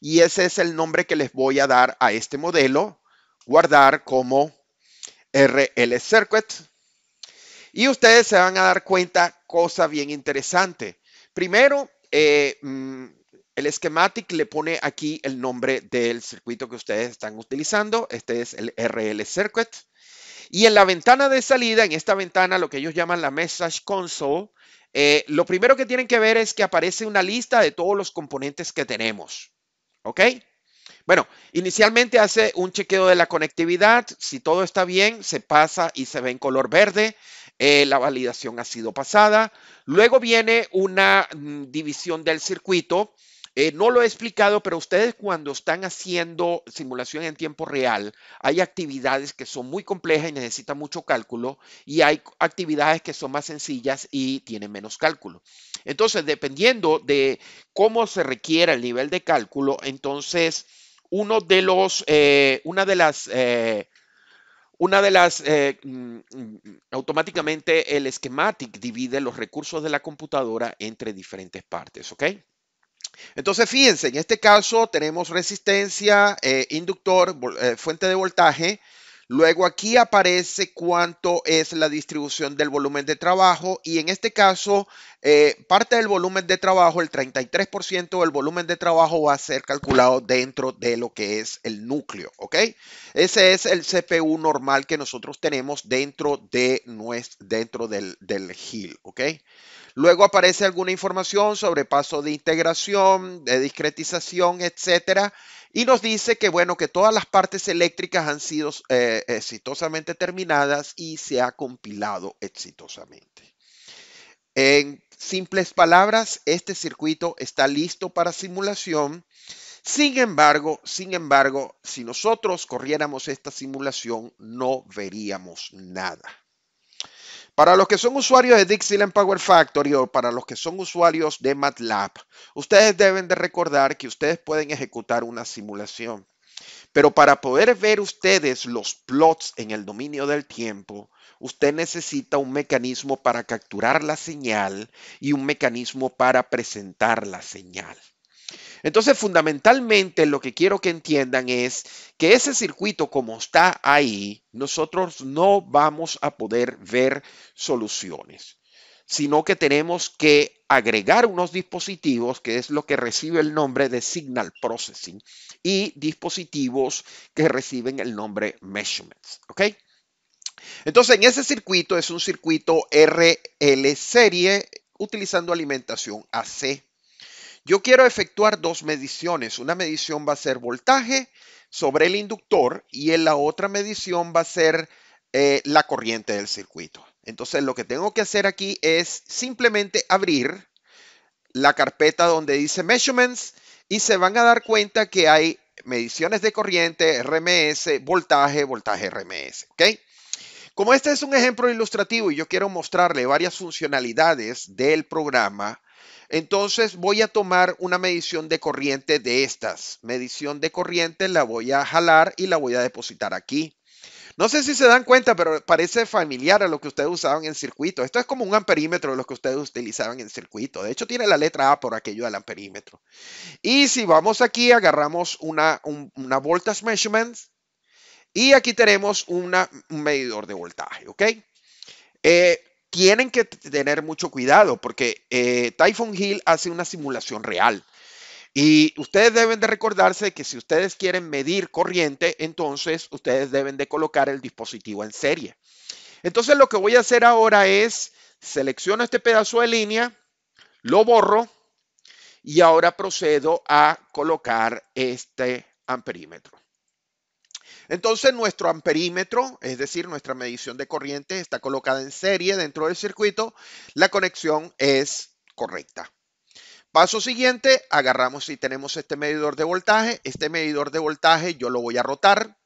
y ese es el nombre que les voy a dar a este modelo, guardar como RL Circuit. Y ustedes se van a dar cuenta cosa bien interesante. Primero, eh, mm, el schematic le pone aquí el nombre del circuito que ustedes están utilizando. Este es el RL Circuit. Y en la ventana de salida, en esta ventana, lo que ellos llaman la Message Console, eh, lo primero que tienen que ver es que aparece una lista de todos los componentes que tenemos. ¿Ok? Bueno, inicialmente hace un chequeo de la conectividad. Si todo está bien, se pasa y se ve en color verde. Eh, la validación ha sido pasada. Luego viene una mm, división del circuito eh, no lo he explicado, pero ustedes cuando están haciendo simulación en tiempo real, hay actividades que son muy complejas y necesitan mucho cálculo y hay actividades que son más sencillas y tienen menos cálculo. Entonces, dependiendo de cómo se requiera el nivel de cálculo, entonces uno de los, eh, una de las eh, una de las, mm, mm, mm, automáticamente el esquematic divide los recursos de la computadora entre diferentes partes, ¿ok? Entonces, fíjense, en este caso tenemos resistencia, eh, inductor, eh, fuente de voltaje. Luego aquí aparece cuánto es la distribución del volumen de trabajo y en este caso eh, parte del volumen de trabajo, el 33% del volumen de trabajo va a ser calculado dentro de lo que es el núcleo, ¿ok? Ese es el CPU normal que nosotros tenemos dentro, de dentro del, del GIL, ¿ok? Luego aparece alguna información sobre paso de integración, de discretización, etcétera. Y nos dice que, bueno, que todas las partes eléctricas han sido eh, exitosamente terminadas y se ha compilado exitosamente. En simples palabras, este circuito está listo para simulación. Sin embargo, sin embargo, si nosotros corriéramos esta simulación, no veríamos nada. Para los que son usuarios de Dixieland Power Factory o para los que son usuarios de MATLAB, ustedes deben de recordar que ustedes pueden ejecutar una simulación. Pero para poder ver ustedes los plots en el dominio del tiempo, usted necesita un mecanismo para capturar la señal y un mecanismo para presentar la señal. Entonces, fundamentalmente lo que quiero que entiendan es que ese circuito como está ahí, nosotros no vamos a poder ver soluciones, sino que tenemos que agregar unos dispositivos, que es lo que recibe el nombre de Signal Processing, y dispositivos que reciben el nombre Measurements. ¿Ok? Entonces, en ese circuito es un circuito RL serie utilizando alimentación AC. Yo quiero efectuar dos mediciones. Una medición va a ser voltaje sobre el inductor y en la otra medición va a ser eh, la corriente del circuito. Entonces lo que tengo que hacer aquí es simplemente abrir la carpeta donde dice measurements y se van a dar cuenta que hay mediciones de corriente, RMS, voltaje, voltaje RMS. ¿ok? Como este es un ejemplo ilustrativo y yo quiero mostrarle varias funcionalidades del programa, entonces voy a tomar una medición de corriente de estas. Medición de corriente la voy a jalar y la voy a depositar aquí. No sé si se dan cuenta, pero parece familiar a lo que ustedes usaban en circuito. Esto es como un amperímetro de lo que ustedes utilizaban en circuito. De hecho, tiene la letra A por aquello del amperímetro. Y si vamos aquí, agarramos una, una voltage measurement. Y aquí tenemos un medidor de voltaje, ¿ok? Eh, tienen que tener mucho cuidado porque eh, Typhoon Hill hace una simulación real. Y ustedes deben de recordarse que si ustedes quieren medir corriente, entonces ustedes deben de colocar el dispositivo en serie. Entonces lo que voy a hacer ahora es selecciono este pedazo de línea, lo borro y ahora procedo a colocar este amperímetro. Entonces nuestro amperímetro, es decir, nuestra medición de corriente está colocada en serie dentro del circuito, la conexión es correcta. Paso siguiente, agarramos y tenemos este medidor de voltaje. Este medidor de voltaje yo lo voy a rotar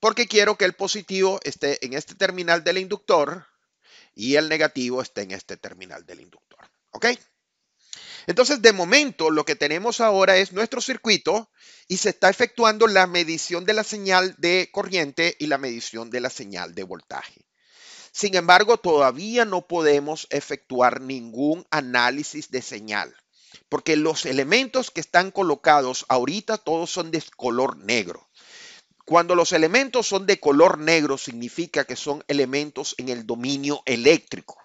porque quiero que el positivo esté en este terminal del inductor y el negativo esté en este terminal del inductor. ¿Ok? Entonces, de momento, lo que tenemos ahora es nuestro circuito y se está efectuando la medición de la señal de corriente y la medición de la señal de voltaje. Sin embargo, todavía no podemos efectuar ningún análisis de señal, porque los elementos que están colocados ahorita todos son de color negro. Cuando los elementos son de color negro, significa que son elementos en el dominio eléctrico.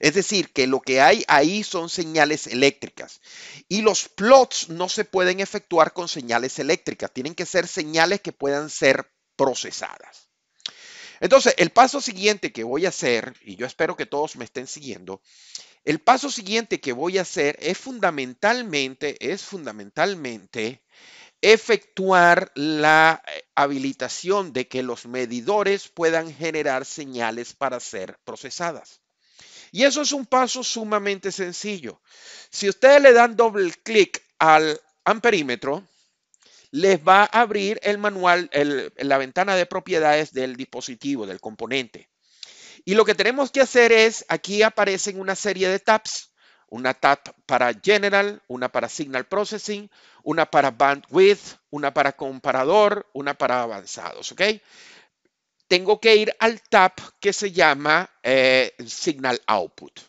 Es decir, que lo que hay ahí son señales eléctricas. Y los plots no se pueden efectuar con señales eléctricas, tienen que ser señales que puedan ser procesadas. Entonces, el paso siguiente que voy a hacer, y yo espero que todos me estén siguiendo, el paso siguiente que voy a hacer es fundamentalmente, es fundamentalmente efectuar la eh, habilitación de que los medidores puedan generar señales para ser procesadas. Y eso es un paso sumamente sencillo. Si ustedes le dan doble clic al amperímetro, les va a abrir el manual, la ventana de propiedades del dispositivo, del componente. Y lo que tenemos que hacer es, aquí aparecen una serie de tabs, una tab para General, una para Signal Processing, una para Bandwidth, una para Comparador, una para Avanzados, ¿ok? tengo que ir al tab que se llama eh, Signal Output.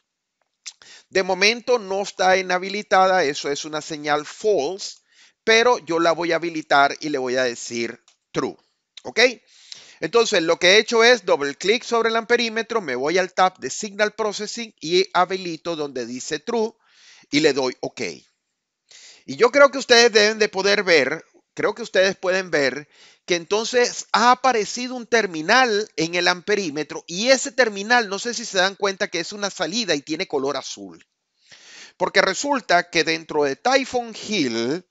De momento no está inhabilitada, eso es una señal false, pero yo la voy a habilitar y le voy a decir true. ¿Ok? Entonces, lo que he hecho es doble clic sobre el amperímetro, me voy al tab de Signal Processing y habilito donde dice True y le doy OK. Y yo creo que ustedes deben de poder ver creo que ustedes pueden ver que entonces ha aparecido un terminal en el amperímetro y ese terminal, no sé si se dan cuenta que es una salida y tiene color azul. Porque resulta que dentro de Typhoon Hill,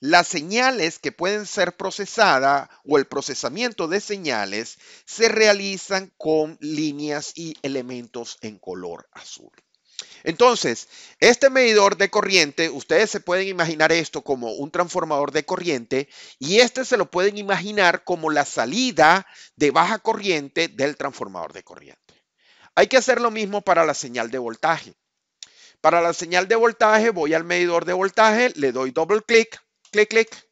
las señales que pueden ser procesadas o el procesamiento de señales se realizan con líneas y elementos en color azul. Entonces, este medidor de corriente, ustedes se pueden imaginar esto como un transformador de corriente y este se lo pueden imaginar como la salida de baja corriente del transformador de corriente. Hay que hacer lo mismo para la señal de voltaje. Para la señal de voltaje voy al medidor de voltaje, le doy doble clic, clic, clic.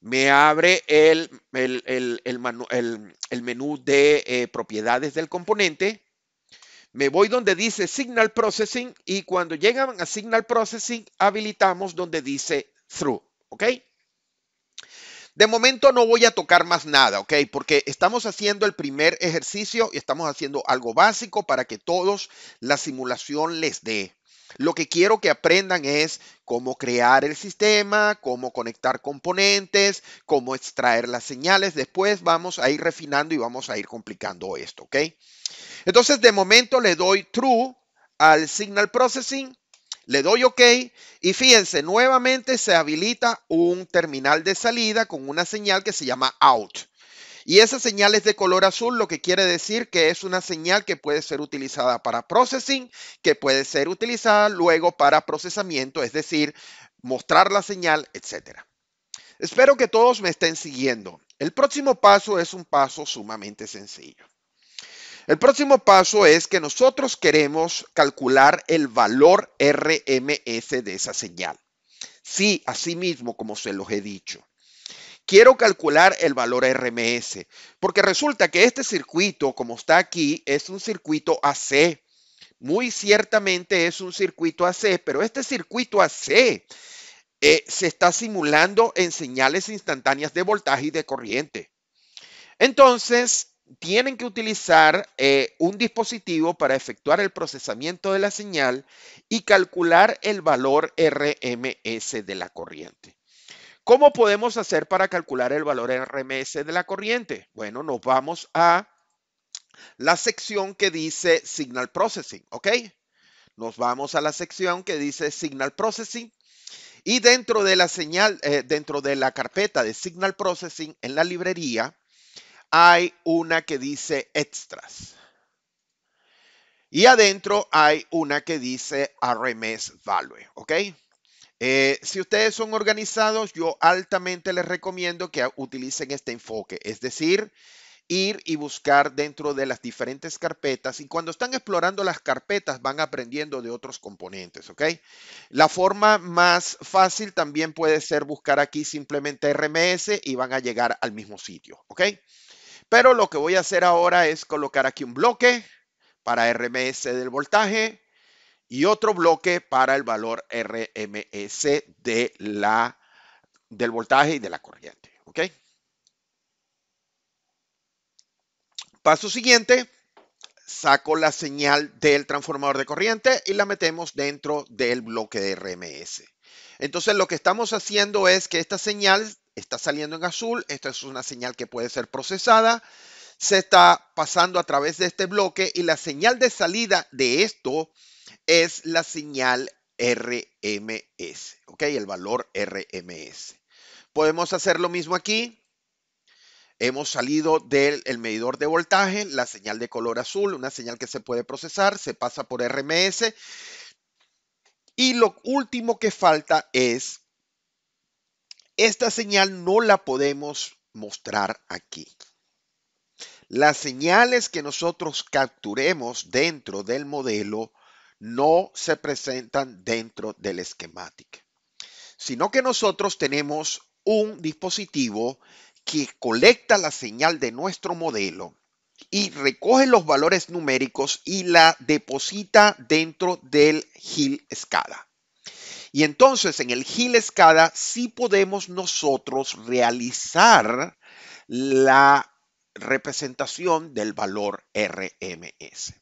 Me abre el, el, el, menú de eh, propiedades del componente me voy donde dice Signal Processing y cuando llegan a Signal Processing habilitamos donde dice Through. ¿Ok? De momento no voy a tocar más nada, ¿ok? Porque estamos haciendo el primer ejercicio y estamos haciendo algo básico para que todos la simulación les dé. Lo que quiero que aprendan es cómo crear el sistema, cómo conectar componentes, cómo extraer las señales. Después vamos a ir refinando y vamos a ir complicando esto, ¿ok? Entonces, de momento le doy true al signal processing, le doy OK y fíjense, nuevamente se habilita un terminal de salida con una señal que se llama out. Y esa señal es de color azul, lo que quiere decir que es una señal que puede ser utilizada para processing, que puede ser utilizada luego para procesamiento, es decir, mostrar la señal, etc. Espero que todos me estén siguiendo. El próximo paso es un paso sumamente sencillo. El próximo paso es que nosotros queremos calcular el valor RMS de esa señal. Sí, así mismo como se los he dicho quiero calcular el valor RMS, porque resulta que este circuito, como está aquí, es un circuito AC. Muy ciertamente es un circuito AC, pero este circuito AC eh, se está simulando en señales instantáneas de voltaje y de corriente. Entonces, tienen que utilizar eh, un dispositivo para efectuar el procesamiento de la señal y calcular el valor RMS de la corriente. ¿Cómo podemos hacer para calcular el valor RMS de la corriente? Bueno, nos vamos a la sección que dice Signal Processing, ¿ok? Nos vamos a la sección que dice Signal Processing y dentro de la señal, eh, dentro de la carpeta de Signal Processing en la librería, hay una que dice Extras. Y adentro hay una que dice RMS Value, ¿ok? Eh, si ustedes son organizados, yo altamente les recomiendo que utilicen este enfoque, es decir, ir y buscar dentro de las diferentes carpetas y cuando están explorando las carpetas van aprendiendo de otros componentes, ¿ok? La forma más fácil también puede ser buscar aquí simplemente RMS y van a llegar al mismo sitio, ¿ok? Pero lo que voy a hacer ahora es colocar aquí un bloque para RMS del voltaje, y otro bloque para el valor RMS de la, del voltaje y de la corriente. ¿ok? Paso siguiente, saco la señal del transformador de corriente y la metemos dentro del bloque de RMS. Entonces lo que estamos haciendo es que esta señal está saliendo en azul, esta es una señal que puede ser procesada, se está pasando a través de este bloque y la señal de salida de esto es la señal RMS, ¿ok? El valor RMS. Podemos hacer lo mismo aquí. Hemos salido del medidor de voltaje, la señal de color azul, una señal que se puede procesar, se pasa por RMS. Y lo último que falta es, esta señal no la podemos mostrar aquí. Las señales que nosotros capturemos dentro del modelo no se presentan dentro del esquemático, sino que nosotros tenemos un dispositivo que colecta la señal de nuestro modelo y recoge los valores numéricos y la deposita dentro del Hill Scala. Y entonces en el Hill Scala sí podemos nosotros realizar la representación del valor RMS.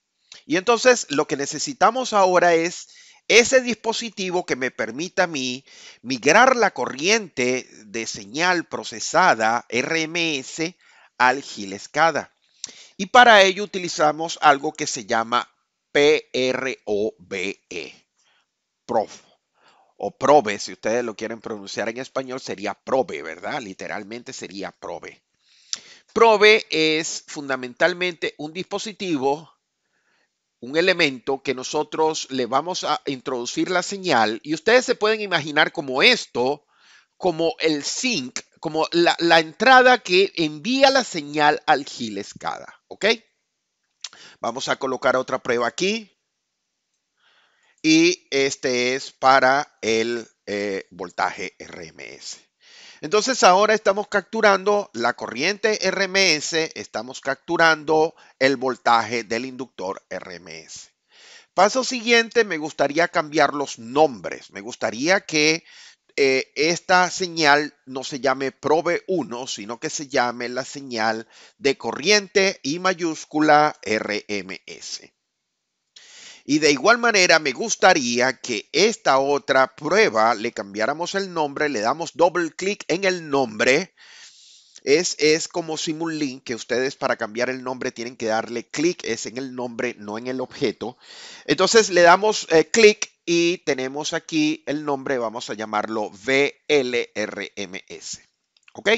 Y entonces lo que necesitamos ahora es ese dispositivo que me permita a mí migrar la corriente de señal procesada RMS al Gilescada. Y para ello utilizamos algo que se llama PROBE, PROF, o PROBE, si ustedes lo quieren pronunciar en español, sería PROBE, ¿verdad? Literalmente sería PROBE. PROBE es fundamentalmente un dispositivo un elemento que nosotros le vamos a introducir la señal y ustedes se pueden imaginar como esto, como el sync, como la, entrada que envía la señal al gil escada, ¿ok? Vamos a colocar otra prueba aquí y este es para el eh, voltaje RMS. Entonces ahora estamos capturando la corriente RMS, estamos capturando el voltaje del inductor RMS. Paso siguiente, me gustaría cambiar los nombres. Me gustaría que eh, esta señal no se llame probe 1, sino que se llame la señal de corriente y mayúscula RMS. Y de igual manera me gustaría que esta otra prueba le cambiáramos el nombre, le damos doble clic en el nombre. Es, es como Simulink que ustedes para cambiar el nombre tienen que darle clic, es en el nombre, no en el objeto. Entonces le damos eh, clic y tenemos aquí el nombre, vamos a llamarlo VLRMS. ¿Ok?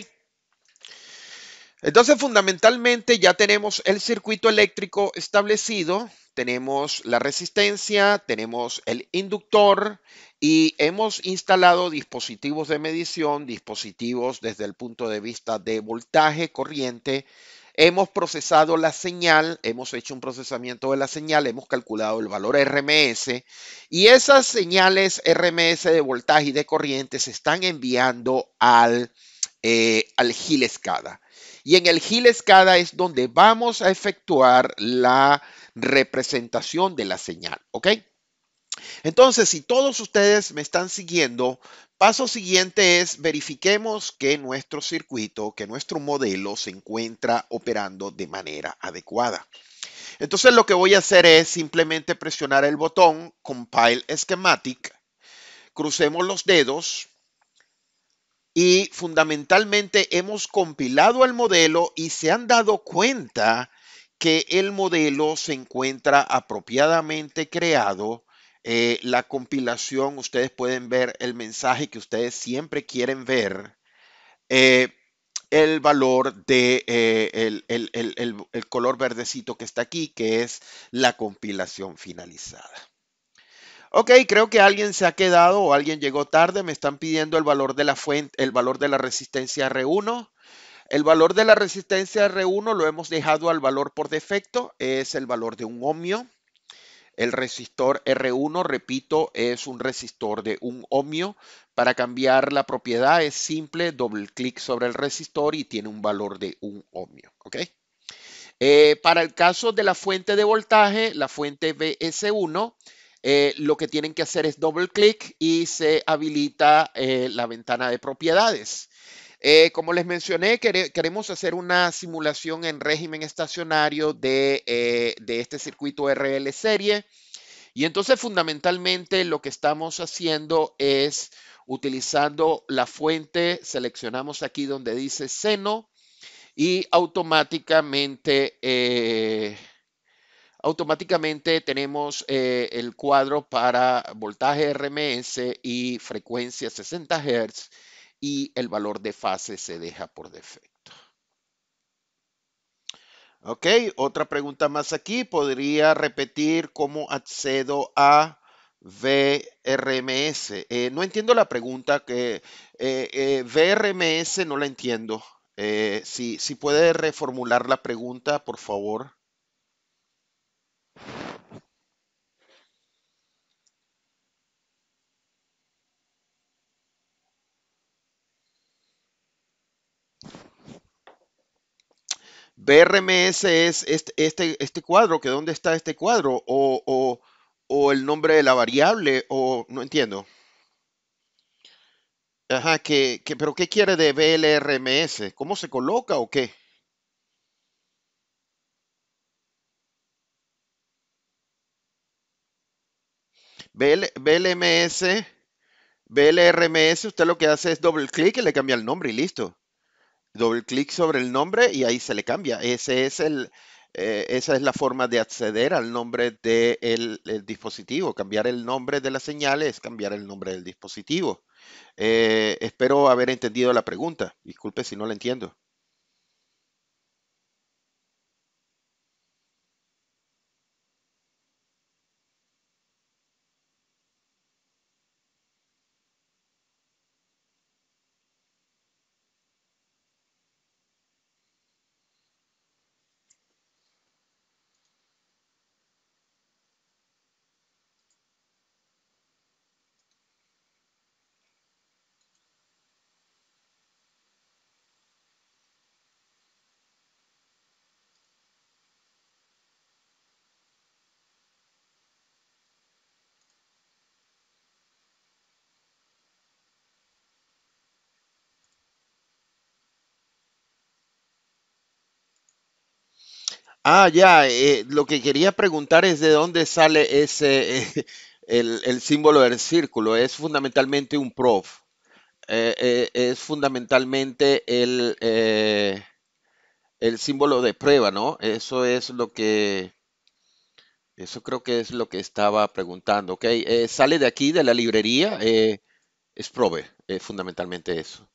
Entonces fundamentalmente ya tenemos el circuito eléctrico establecido tenemos la resistencia, tenemos el inductor y hemos instalado dispositivos de medición, dispositivos desde el punto de vista de voltaje, corriente. Hemos procesado la señal, hemos hecho un procesamiento de la señal, hemos calculado el valor RMS y esas señales RMS de voltaje y de corriente se están enviando eh, al, Gil Escada. Y en el Gil Escada es donde vamos a efectuar la representación de la señal, ¿ok? Entonces, si todos ustedes me están siguiendo, paso siguiente es verifiquemos que nuestro circuito, que nuestro modelo se encuentra operando de manera adecuada. Entonces lo que voy a hacer es simplemente presionar el botón Compile Schematic, crucemos los dedos y fundamentalmente hemos compilado el modelo y se han dado cuenta que el modelo se encuentra apropiadamente creado. Eh, la compilación, ustedes pueden ver el mensaje que ustedes siempre quieren ver. Eh, el valor de eh, el, el, color verdecito que está aquí, que es la compilación finalizada. Ok, creo que alguien se ha quedado o alguien llegó tarde. Me están pidiendo el valor de la fuente, el valor de la resistencia R1. El valor de la resistencia R1 lo hemos dejado al valor por defecto, es el valor de un ohmio. El resistor R1, repito, es un resistor de un ohmio. Para cambiar la propiedad es simple, doble clic sobre el resistor y tiene un valor de un ohmio. Eh, para el caso de la fuente de voltaje, la fuente BS1, eh, lo que tienen que hacer es doble clic y se habilita eh, la ventana de propiedades. Eh, como les mencioné, queremos hacer una simulación en régimen estacionario de, eh, este circuito RL serie. Y entonces fundamentalmente lo que estamos haciendo es utilizando la fuente, seleccionamos aquí donde dice seno y automáticamente, eh, automáticamente tenemos el cuadro para voltaje RMS y frecuencia 60 Hz y el valor de fase se deja por defecto. Ok, otra pregunta más aquí. ¿Podría repetir cómo accedo a VRMS? Eh, no entiendo la pregunta que eh, eh, VRMS no la entiendo. si puede reformular la pregunta, por favor. BRMS es este, este, este, cuadro, que dónde está este cuadro, o, el nombre de la variable, o no entiendo. que, pero ¿qué quiere de BLRMS? ¿Cómo se coloca o qué? BLMS, BLRMS, usted lo que hace es doble clic y le cambia el nombre y listo doble clic sobre el nombre y ahí se le cambia. Ese es el, eh, esa es la forma de acceder al nombre del de el dispositivo. Cambiar el nombre de las señales, es cambiar el nombre del dispositivo. Eh, espero haber entendido la pregunta. Disculpe si no la entiendo. Ah, ya, eh, lo que quería preguntar es de dónde sale ese, eh, el, símbolo del círculo. Es fundamentalmente un prof. Eh, es fundamentalmente el, el símbolo de prueba, ¿no? Eso es lo que... Eso creo que es lo que estaba preguntando, ¿ok? sale de aquí, de la librería, es prove, es fundamentalmente eso.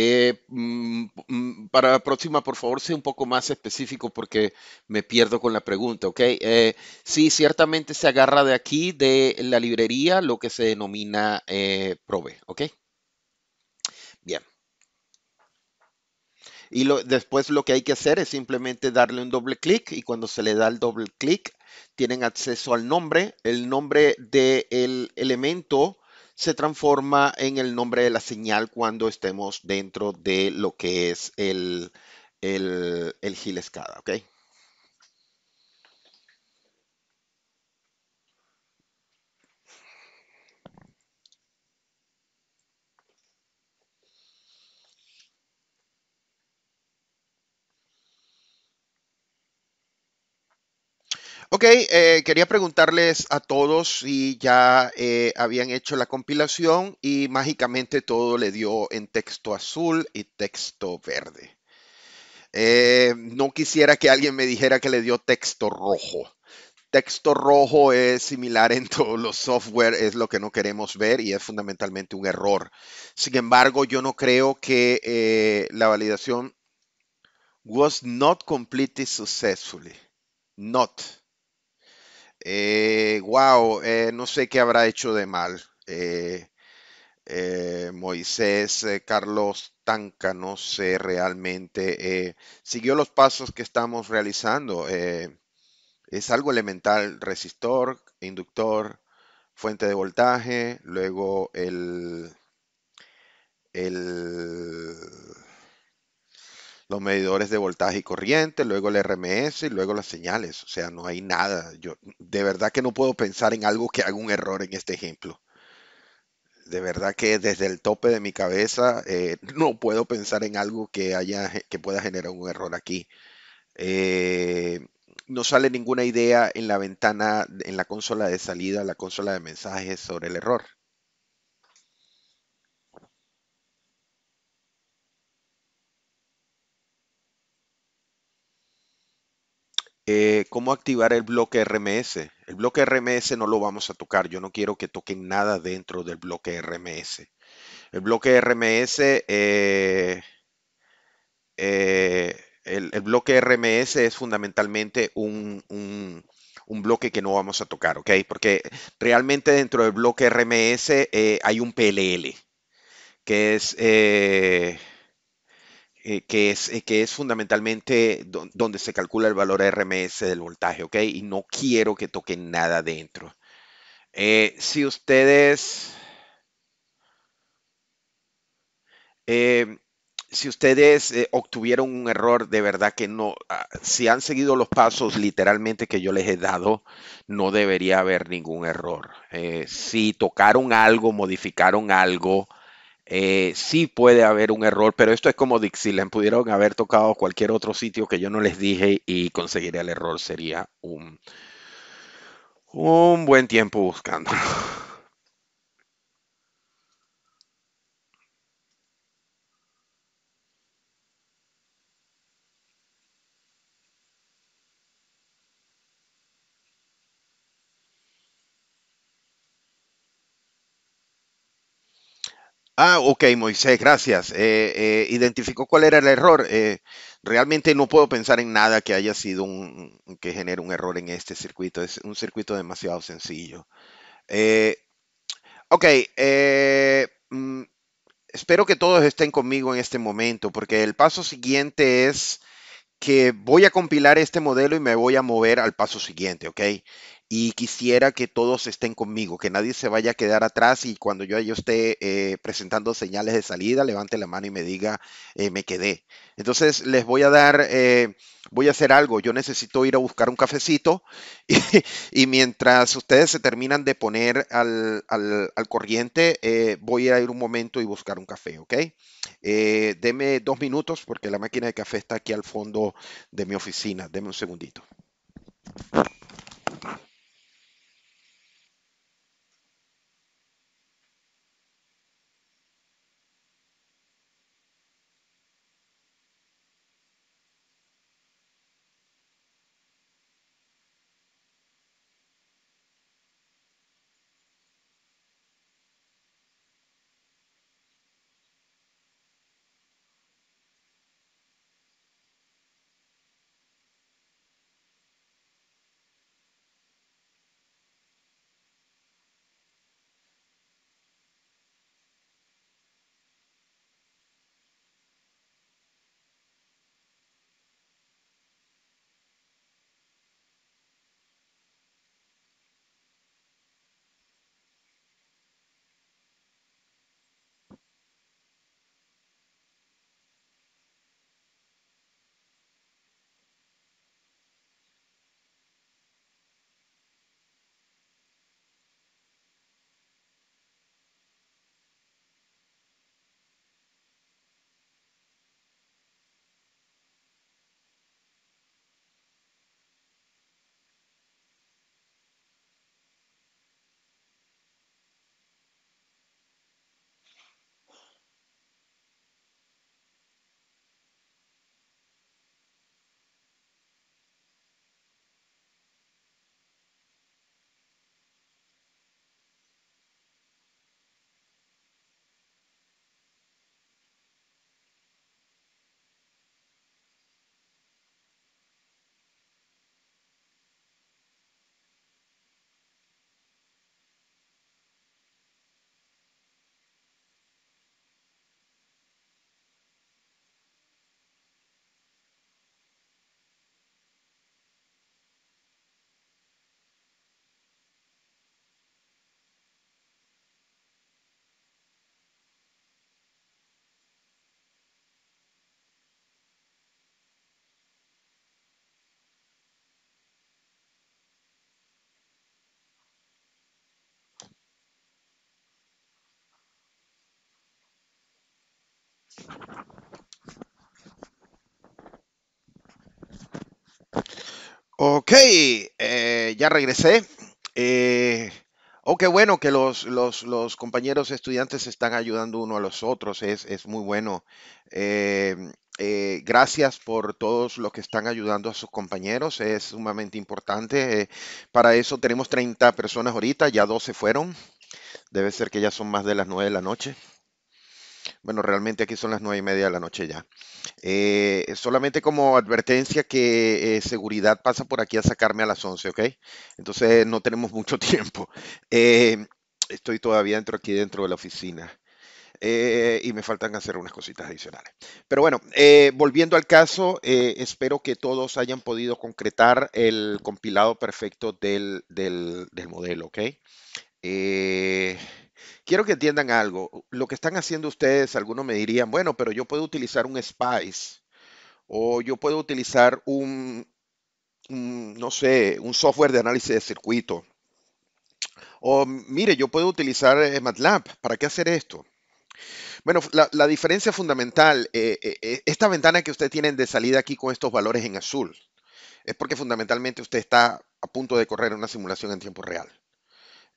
Eh, mm, mm, para la próxima, por favor, sea un poco más específico porque me pierdo con la pregunta, ¿ok? Eh, sí, ciertamente se agarra de aquí, de la librería, lo que se denomina eh, Probe. prove, ¿ok? Bien. Y después lo que hay que hacer es simplemente darle un doble clic y cuando se le da el doble clic, tienen acceso al nombre. El nombre del elemento se transforma en el nombre de la señal cuando estemos dentro de lo que es el, el, el Escada, Ok, eh, quería preguntarles a todos si ya eh, habían hecho la compilación y mágicamente todo le dio en texto azul y texto verde. Eh, no quisiera que alguien me dijera que le dio texto rojo. Texto rojo es similar en todos los software, es lo que no queremos ver y es fundamentalmente un error. Sin embargo, yo no creo que la validación was not completely successfully. Not wow, eh, eh, no sé qué habrá hecho de mal. Eh, Moisés Carlos Tanca, no sé realmente. siguió los pasos que estamos realizando. es algo elemental, resistor, inductor, fuente de voltaje, luego el los medidores de voltaje y corriente, luego el RMS y luego las señales. O sea, no hay nada. Yo de verdad que no puedo pensar en algo que haga un error en este ejemplo. De verdad que desde el tope de mi cabeza eh, no puedo pensar en algo que haya que pueda generar un error aquí. Eh, no sale ninguna idea en la ventana, en la consola de salida, la consola de mensajes sobre el error. Eh, ¿Cómo activar el bloque RMS? El bloque RMS no lo vamos a tocar. Yo no quiero que toquen nada dentro del bloque RMS. El bloque RMS, eh, eh, el, bloque RMS es fundamentalmente un, un, bloque que no vamos a tocar, ¿ok? Porque realmente dentro del bloque RMS hay un PLL, que es... Eh, eh, que, es, fundamentalmente donde se calcula el valor RMS del voltaje, ¿ok? Y no quiero que toquen nada dentro. Eh, si ustedes... si ustedes obtuvieron un error, de verdad que no, ah, si han seguido los pasos literalmente que yo les he dado, no debería haber ningún error. si tocaron algo, modificaron algo, eh, sí puede haber un error, pero esto es como Dixieland, pudieron haber tocado cualquier otro sitio que yo no les dije y conseguir el error sería un, un buen tiempo buscando Ah, ok, Moisés, gracias. Eh, eh, identificó cuál era el error. Eh, realmente no puedo pensar en nada que haya sido un, que genere un error en este circuito. Es un circuito demasiado sencillo. ok, mm, espero que todos estén conmigo en este momento, porque el paso siguiente es que voy a compilar este modelo y me voy a mover al paso siguiente, ¿ok? y quisiera que todos estén conmigo, que nadie se vaya a quedar atrás y cuando yo, yo esté eh, presentando señales de salida, levante la mano y me diga, eh, me quedé. Entonces les voy a dar, eh, voy a hacer algo, yo necesito ir a buscar un cafecito y, mientras ustedes se terminan de poner al, al corriente, voy a ir un momento y buscar un café, ¿ok? deme dos minutos porque la máquina de café está aquí al fondo de mi oficina, deme un segundito. Ok, eh, ya regresé. Eh, oh, qué bueno que los, compañeros estudiantes están ayudando uno a los otros, es, muy bueno. Eh, eh, gracias por todos los que están ayudando a sus compañeros, es sumamente importante. para eso tenemos 30 personas ahorita, ya 12 fueron. Debe ser que ya son más de las 9 de la noche. Bueno, realmente aquí son las nueve y media de la noche ya. Eh, solamente como advertencia que eh, seguridad pasa por aquí a sacarme a las once, ¿ok? Entonces no tenemos mucho tiempo. Eh, estoy todavía dentro aquí dentro de la oficina. y me faltan hacer unas cositas adicionales. Pero bueno, volviendo al caso, espero que todos hayan podido concretar el compilado perfecto del, del modelo, ¿ok? quiero que entiendan algo. Lo que están haciendo ustedes, algunos me dirían, bueno, pero yo puedo utilizar un Spice o yo puedo utilizar un, no sé, un software de análisis de circuito. O mire, yo puedo utilizar eh, MATLAB. ¿Para qué hacer esto? Bueno, la, diferencia fundamental, eh, eh, esta ventana que ustedes tienen de salida aquí con estos valores en azul, es porque fundamentalmente usted está a punto de correr una simulación en tiempo real.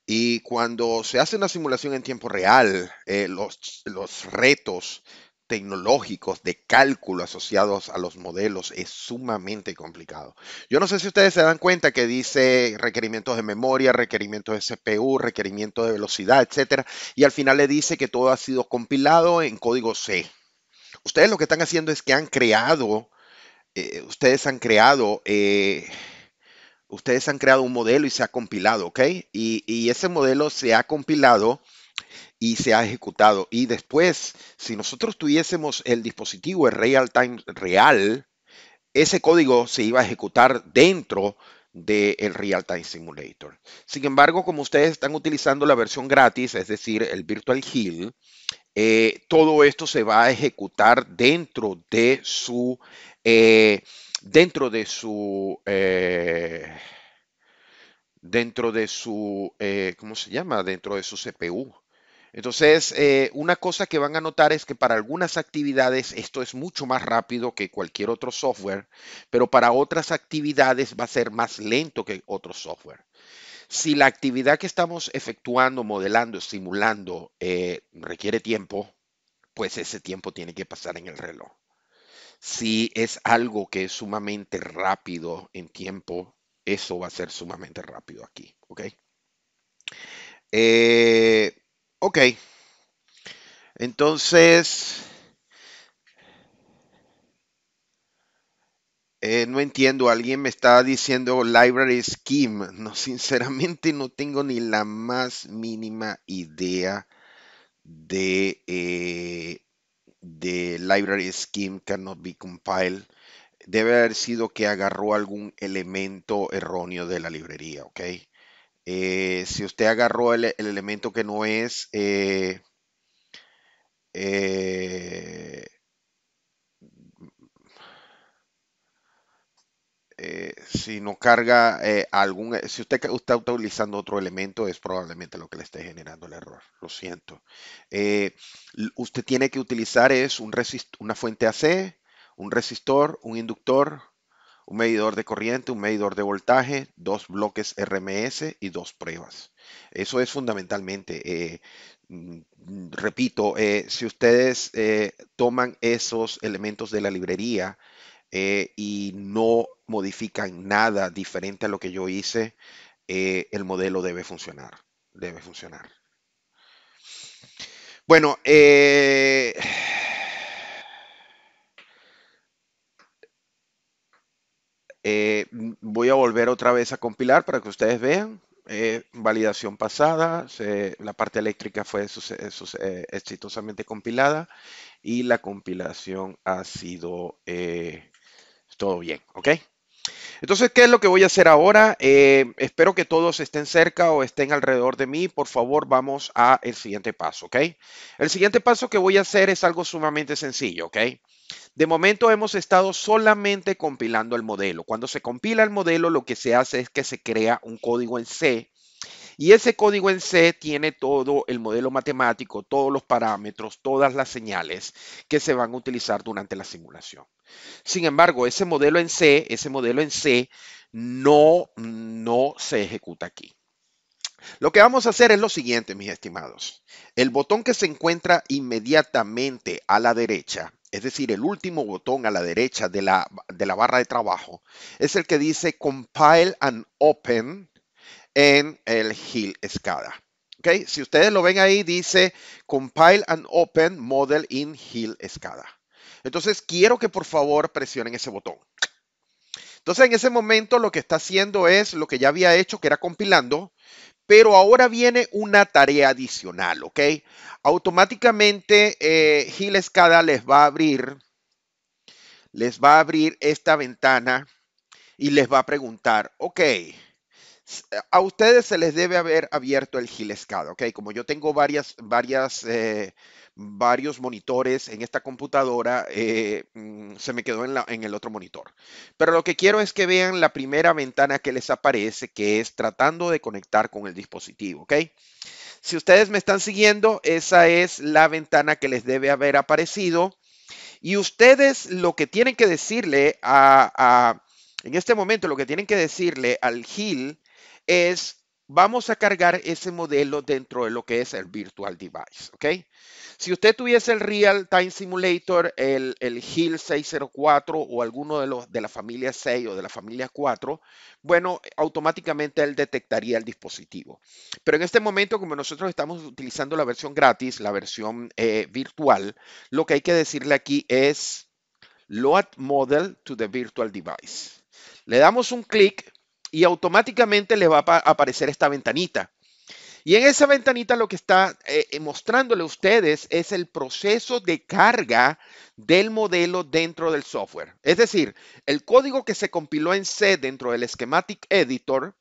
Y cuando se hace una simulación en tiempo real, eh, los, retos tecnológicos de cálculo asociados a los modelos es sumamente complicado. Yo no sé si ustedes se dan cuenta que dice requerimientos de memoria, requerimientos de CPU, requerimientos de velocidad, etcétera, y al final le dice que todo ha sido compilado en código C. Ustedes lo que están haciendo es que han creado, eh, ustedes han creado eh, ustedes han creado un modelo y se ha compilado, ¿ok? Y, ese modelo se ha compilado y se ha ejecutado. Y después, si nosotros tuviésemos el dispositivo en real time real, ese código se iba a ejecutar dentro del Real Time Simulator. Sin embargo, como ustedes están utilizando la versión gratis, es decir, el Virtual Hill, eh, todo esto se va a ejecutar dentro de su eh, dentro de su... Eh, dentro de su, eh, ¿cómo se llama? Dentro de su CPU. Entonces, eh, una cosa que van a notar es que para algunas actividades esto es mucho más rápido que cualquier otro software, pero para otras actividades va a ser más lento que otro software. Si la actividad que estamos efectuando, modelando, simulando requiere tiempo, pues ese tiempo tiene que pasar en el reloj si es algo que es sumamente rápido en tiempo, eso va a ser sumamente rápido aquí, ¿ok? Eh, ok. Entonces, eh, no entiendo, alguien me está diciendo Library Scheme. No, sinceramente no tengo ni la más mínima idea de eh, de library scheme cannot be compiled debe haber sido que agarró algún elemento erróneo de la librería, ¿ok? Eh, si usted agarró el, el, elemento que no es, eh, eh Eh, si no carga eh, algún, eh, si usted está utilizando otro elemento, es probablemente lo que le esté generando el error. Lo siento. usted tiene que utilizar es una fuente AC, un resistor, un inductor, un medidor de corriente, un medidor de voltaje, dos bloques RMS y dos pruebas. Eso es fundamentalmente. Mm, repito, si ustedes toman esos elementos de la librería, eh, y no modifican nada diferente a lo que yo hice, eh, el modelo debe funcionar. Debe funcionar. Bueno, eh, voy a volver otra vez a compilar para que ustedes vean. validación pasada, la parte eléctrica fue exitosamente compilada y la compilación ha sido todo bien, ¿ok? Entonces, ¿qué es lo que voy a hacer ahora? Eh, espero que todos estén cerca o estén alrededor de mí. Por favor, vamos al siguiente paso, ¿ok? El siguiente paso que voy a hacer es algo sumamente sencillo, ¿ok? De momento hemos estado solamente compilando el modelo. Cuando se compila el modelo, lo que se hace es que se crea un código en C y ese código en C tiene todo el modelo matemático, todos los parámetros, todas las señales que se van a utilizar durante la simulación. Sin embargo, ese modelo en C, ese modelo en C no, no se ejecuta aquí. Lo que vamos a hacer es lo siguiente, mis estimados. El botón que se encuentra inmediatamente a la derecha, es decir, el último botón a la derecha de la, de la barra de trabajo, es el que dice Compile and Open en el Hill Escada, Okay. Si ustedes lo ven ahí, dice Compile and Open Model in Hill SCADA. Entonces, quiero que por favor presionen ese botón. Entonces, en ese momento lo que está haciendo es lo que ya había hecho, que era compilando, pero ahora viene una tarea adicional, ¿ok? Automáticamente eh, SCADA les va a abrir, les va a abrir esta ventana y les va a preguntar, ok a ustedes se les debe haber abierto el gilescado, ¿ok? Como yo tengo varias, varias, eh, varios monitores en esta computadora, eh, mm, se me quedó en, el otro monitor. Pero lo que quiero es que vean la primera ventana que les aparece, que es tratando de conectar con el dispositivo, ¿ok? Si ustedes me están siguiendo, esa es la ventana que les debe haber aparecido. Y ustedes lo que tienen que decirle a, a en este momento lo que tienen que decirle al GIL es vamos a cargar ese modelo dentro de lo que es el virtual device, ¿ok? Si usted tuviese el Real Time Simulator, el, el HIL 604 o alguno de los de la familia 6 o de la familia 4, bueno, automáticamente él detectaría el dispositivo. Pero en este momento, como nosotros estamos utilizando la versión gratis, la versión eh, virtual, lo que hay que decirle aquí es load model to the virtual device. Le damos un clic y automáticamente le va a aparecer esta ventanita. Y en esa ventanita lo que está eh, eh, mostrándole a ustedes es el proceso de carga del modelo dentro del software. Es decir, el código que se compiló en C dentro del Schematic Editor,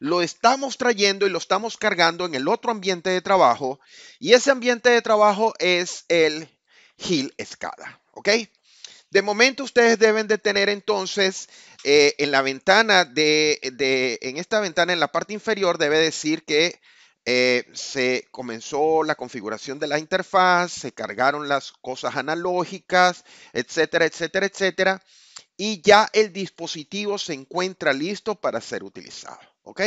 lo estamos trayendo y lo estamos cargando en el otro ambiente de trabajo. Y ese ambiente de trabajo es el Hill Escada. ¿Ok? De momento ustedes deben de tener entonces eh, en la ventana de, en esta ventana en la parte inferior debe decir que eh, se comenzó la configuración de la interfaz, se cargaron las cosas analógicas, etcétera, etcétera, etcétera. Y ya el dispositivo se encuentra listo para ser utilizado. ¿Ok?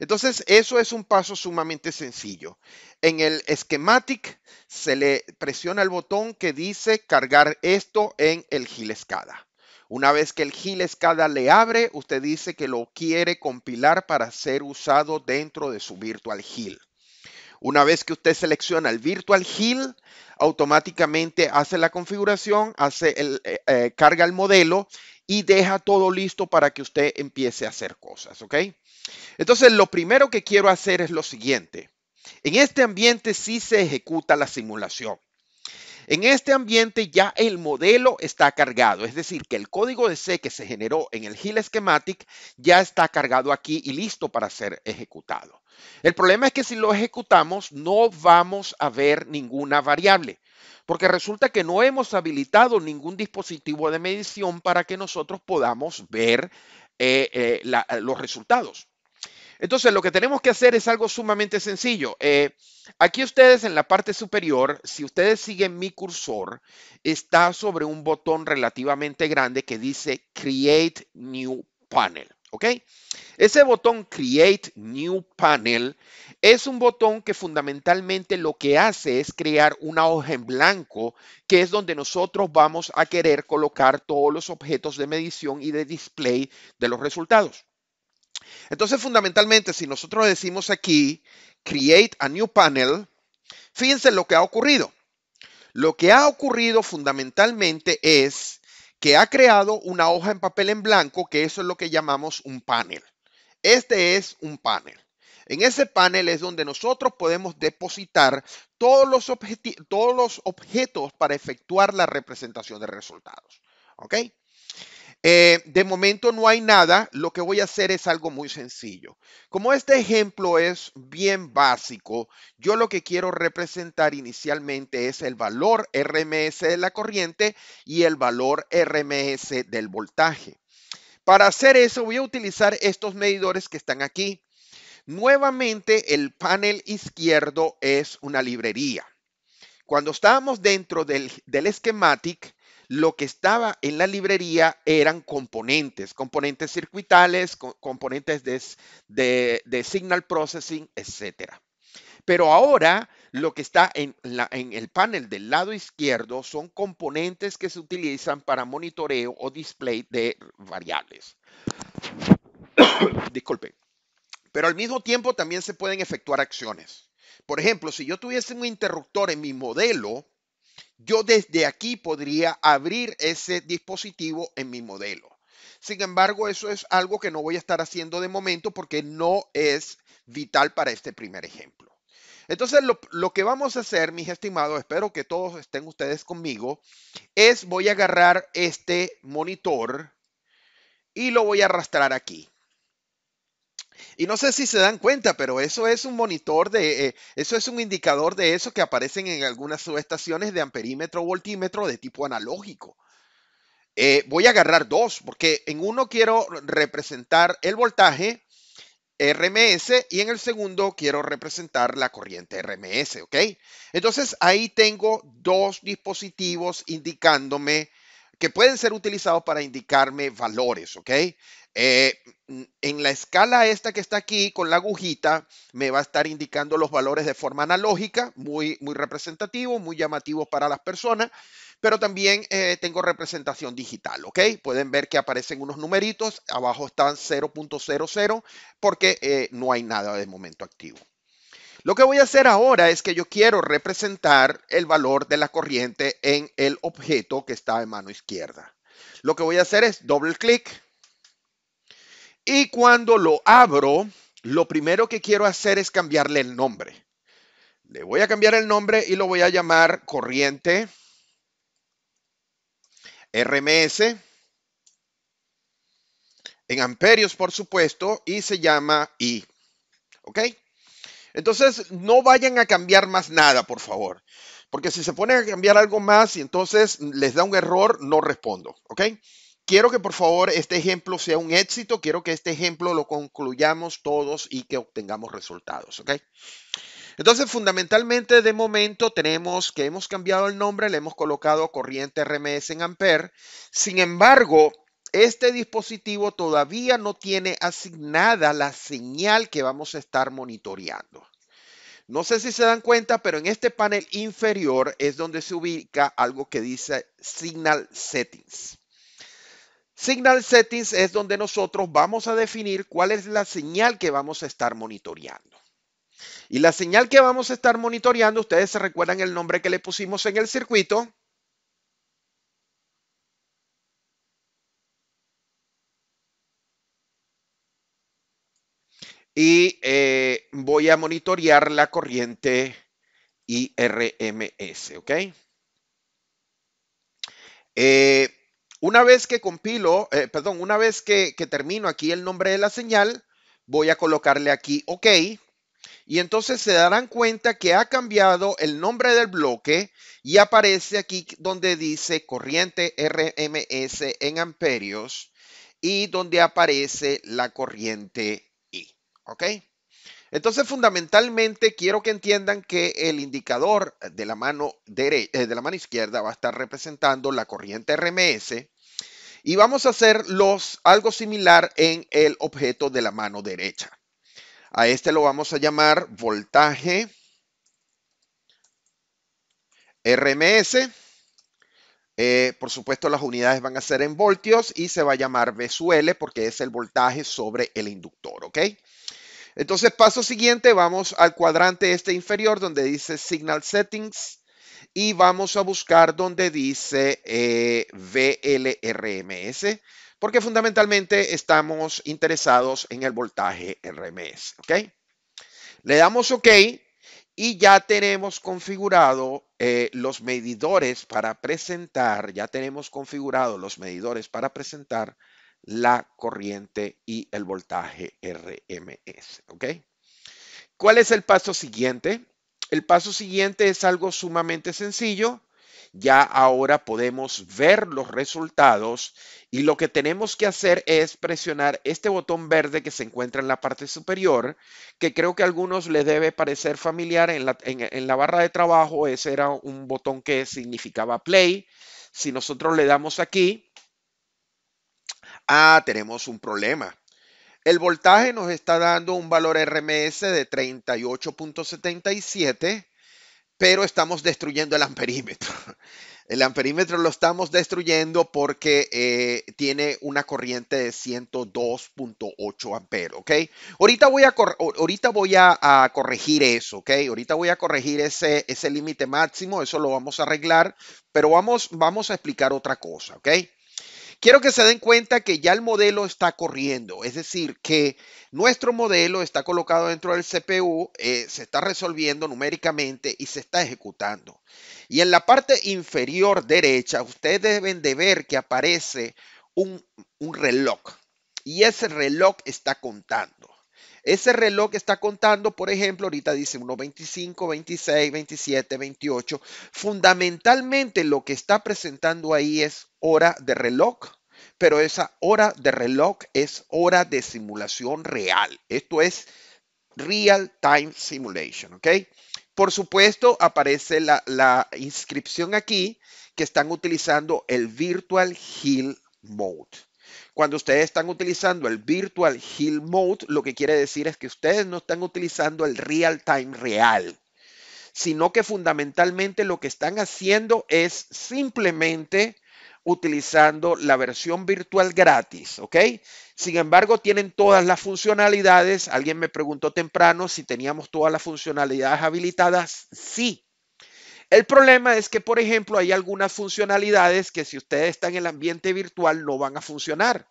Entonces, eso es un paso sumamente sencillo. En el Schematic se le presiona el botón que dice cargar esto en el Escada. Una vez que el Escada le abre, usted dice que lo quiere compilar para ser usado dentro de su Virtual Gil. Una vez que usted selecciona el Virtual Gil, automáticamente hace la configuración, hace el, eh, eh, carga el modelo y deja todo listo para que usted empiece a hacer cosas, ¿ok? Entonces, lo primero que quiero hacer es lo siguiente. En este ambiente sí se ejecuta la simulación. En este ambiente ya el modelo está cargado, es decir, que el código de C que se generó en el Hill Schematic ya está cargado aquí y listo para ser ejecutado. El problema es que si lo ejecutamos no vamos a ver ninguna variable, porque resulta que no hemos habilitado ningún dispositivo de medición para que nosotros podamos ver eh, eh, los resultados. Entonces, lo que tenemos que hacer es algo sumamente sencillo. Eh, aquí ustedes en la parte superior, si ustedes siguen mi cursor, está sobre un botón relativamente grande que dice Create New Panel. ¿Ok? Ese botón Create New Panel es un botón que fundamentalmente lo que hace es crear una hoja en blanco, que es donde nosotros vamos a querer colocar todos los objetos de medición y de display de los resultados. Entonces, fundamentalmente, si nosotros decimos aquí, create a new panel, fíjense lo que ha ocurrido. Lo que ha ocurrido fundamentalmente es que ha creado una hoja en papel en blanco, que eso es lo que llamamos un panel. Este es un panel. En ese panel es donde nosotros podemos depositar todos los, objetos para efectuar la representación de resultados. ¿Ok? Eh, de momento no hay nada, lo que voy a hacer es algo muy sencillo. Como este ejemplo es bien básico, yo lo que quiero representar inicialmente es el valor RMS de la corriente y el valor RMS del voltaje. Para hacer eso voy a utilizar estos medidores que están aquí. Nuevamente el panel izquierdo es una librería. Cuando estábamos dentro del, del lo que estaba en la librería eran componentes, componentes circuitales, componentes de, de, signal processing, etc. Pero ahora lo que está en, en el panel del lado izquierdo son componentes que se utilizan para monitoreo o display de variables. Disculpen. Pero al mismo tiempo también se pueden efectuar acciones. Por ejemplo, si yo tuviese un interruptor en mi modelo, yo desde aquí podría abrir ese dispositivo en mi modelo. Sin embargo, eso es algo que no voy a estar haciendo de momento porque no es vital para este primer ejemplo. Entonces, lo, lo, que vamos a hacer, mis estimados, espero que todos estén ustedes conmigo, es voy a agarrar este monitor y lo voy a arrastrar aquí. Y no sé si se dan cuenta, pero eso es un monitor de, eh, eso es un indicador de eso que aparecen en algunas subestaciones de amperímetro voltímetro de tipo analógico. Eh, voy a agarrar dos, porque en uno quiero representar el voltaje RMS y en el segundo quiero representar la corriente RMS, ¿ok? Entonces ahí tengo dos dispositivos indicándome que pueden ser utilizados para indicarme valores, ¿ok? Eh, en la escala esta que está aquí con la agujita, me va a estar indicando los valores de forma analógica, muy, muy representativo, muy llamativo para las personas, pero también eh, tengo representación digital, ¿ok? Pueden ver que aparecen unos numeritos, abajo están 0.00 porque eh, no hay nada de momento activo. Lo que voy a hacer ahora es que yo quiero representar el valor de la corriente en el objeto que está de mano izquierda. Lo que voy a hacer es doble clic y cuando lo abro, lo primero que quiero hacer es cambiarle el nombre. Le voy a cambiar el nombre y lo voy a llamar corriente RMS en amperios, por supuesto, y se llama I. ¿Ok? Entonces, no vayan a cambiar más nada, por favor. Porque si se ponen a cambiar algo más y entonces les da un error, no respondo. ¿Ok? Quiero que por favor este ejemplo sea un éxito, quiero que este ejemplo lo concluyamos todos y que obtengamos resultados, ¿ok? Entonces, fundamentalmente de momento tenemos que hemos cambiado el nombre, le hemos colocado corriente RMS en ampere. Sin embargo, este dispositivo todavía no tiene asignada la señal que vamos a estar monitoreando. No sé si se dan cuenta, pero en este panel inferior es donde se ubica algo que dice Signal Settings. Signal Settings es donde nosotros vamos a definir cuál es la señal que vamos a estar monitoreando. Y la señal que vamos a estar monitoreando, ustedes se recuerdan el nombre que le pusimos en el circuito. Y eh, voy a monitorear la corriente IRMS, ¿ok? Eh, una vez que compilo, eh, perdón, una vez que, que termino aquí el nombre de la señal, voy a colocarle aquí OK. Y entonces se darán cuenta que ha cambiado el nombre del bloque y aparece aquí donde dice corriente RMS en amperios y donde aparece la corriente I. ¿Ok? Entonces, fundamentalmente, quiero que entiendan que el indicador de la mano, eh, de la mano izquierda va a estar representando la corriente RMS y vamos a hacer algo similar en el objeto de la mano derecha. A este lo vamos a llamar voltaje RMS. Eh, por supuesto, las unidades van a ser en voltios y se va a llamar Vsul porque es el voltaje sobre el inductor, ¿ok? Entonces, paso siguiente, vamos al cuadrante este inferior donde dice Signal Settings y vamos a buscar donde dice eh, VLRMS, porque fundamentalmente estamos interesados en el voltaje RMS. ¿ok? Le damos OK y ya tenemos configurado eh, los medidores para presentar, ya tenemos configurado los medidores para presentar la corriente y el voltaje RMS. ¿Ok? ¿Cuál es el paso siguiente? El paso siguiente es algo sumamente sencillo. Ya ahora podemos ver los resultados y lo que tenemos que hacer es presionar este botón verde que se encuentra en la parte superior, que creo que a algunos les debe parecer familiar en la, en la barra de trabajo. Ese era un botón que significaba play. Si nosotros le damos aquí, Ah, tenemos un problema. El voltaje nos está dando un valor RMS de 38.77, pero estamos destruyendo el amperímetro. El amperímetro lo estamos destruyendo porque eh, tiene una corriente de 102.8 amperes, ¿ok? Ahorita voy, a, ahorita voy a, corregir eso, ¿ok? Ahorita voy a corregir ese, ese límite máximo, eso lo vamos a arreglar, pero vamos, vamos a explicar otra cosa, ¿ok? Quiero que se den cuenta que ya el modelo está corriendo, es decir, que nuestro modelo está colocado dentro del CPU, eh, se está resolviendo numéricamente y se está ejecutando. Y en la parte inferior derecha, ustedes deben de ver que aparece un reloj y ese reloj está contando. Ese reloj está contando, por ejemplo, ahorita dice 1.25, 26, 27, 28. Fundamentalmente lo que está presentando ahí es hora de reloj, pero esa hora de reloj es hora de simulación real. Esto es Real Time Simulation, ¿ok? Por supuesto, aparece la, la inscripción aquí que están utilizando el Virtual Hill Mode. Cuando ustedes están utilizando el Virtual Hill Mode, lo que quiere decir es que ustedes no están utilizando el real time real, sino que fundamentalmente lo que están haciendo es simplemente utilizando la versión virtual gratis, ¿ok? Sin embargo, tienen todas las funcionalidades. Alguien me preguntó temprano si teníamos todas las funcionalidades habilitadas. Sí, el problema es que, por ejemplo, hay algunas funcionalidades que si ustedes están en el ambiente virtual no van a funcionar.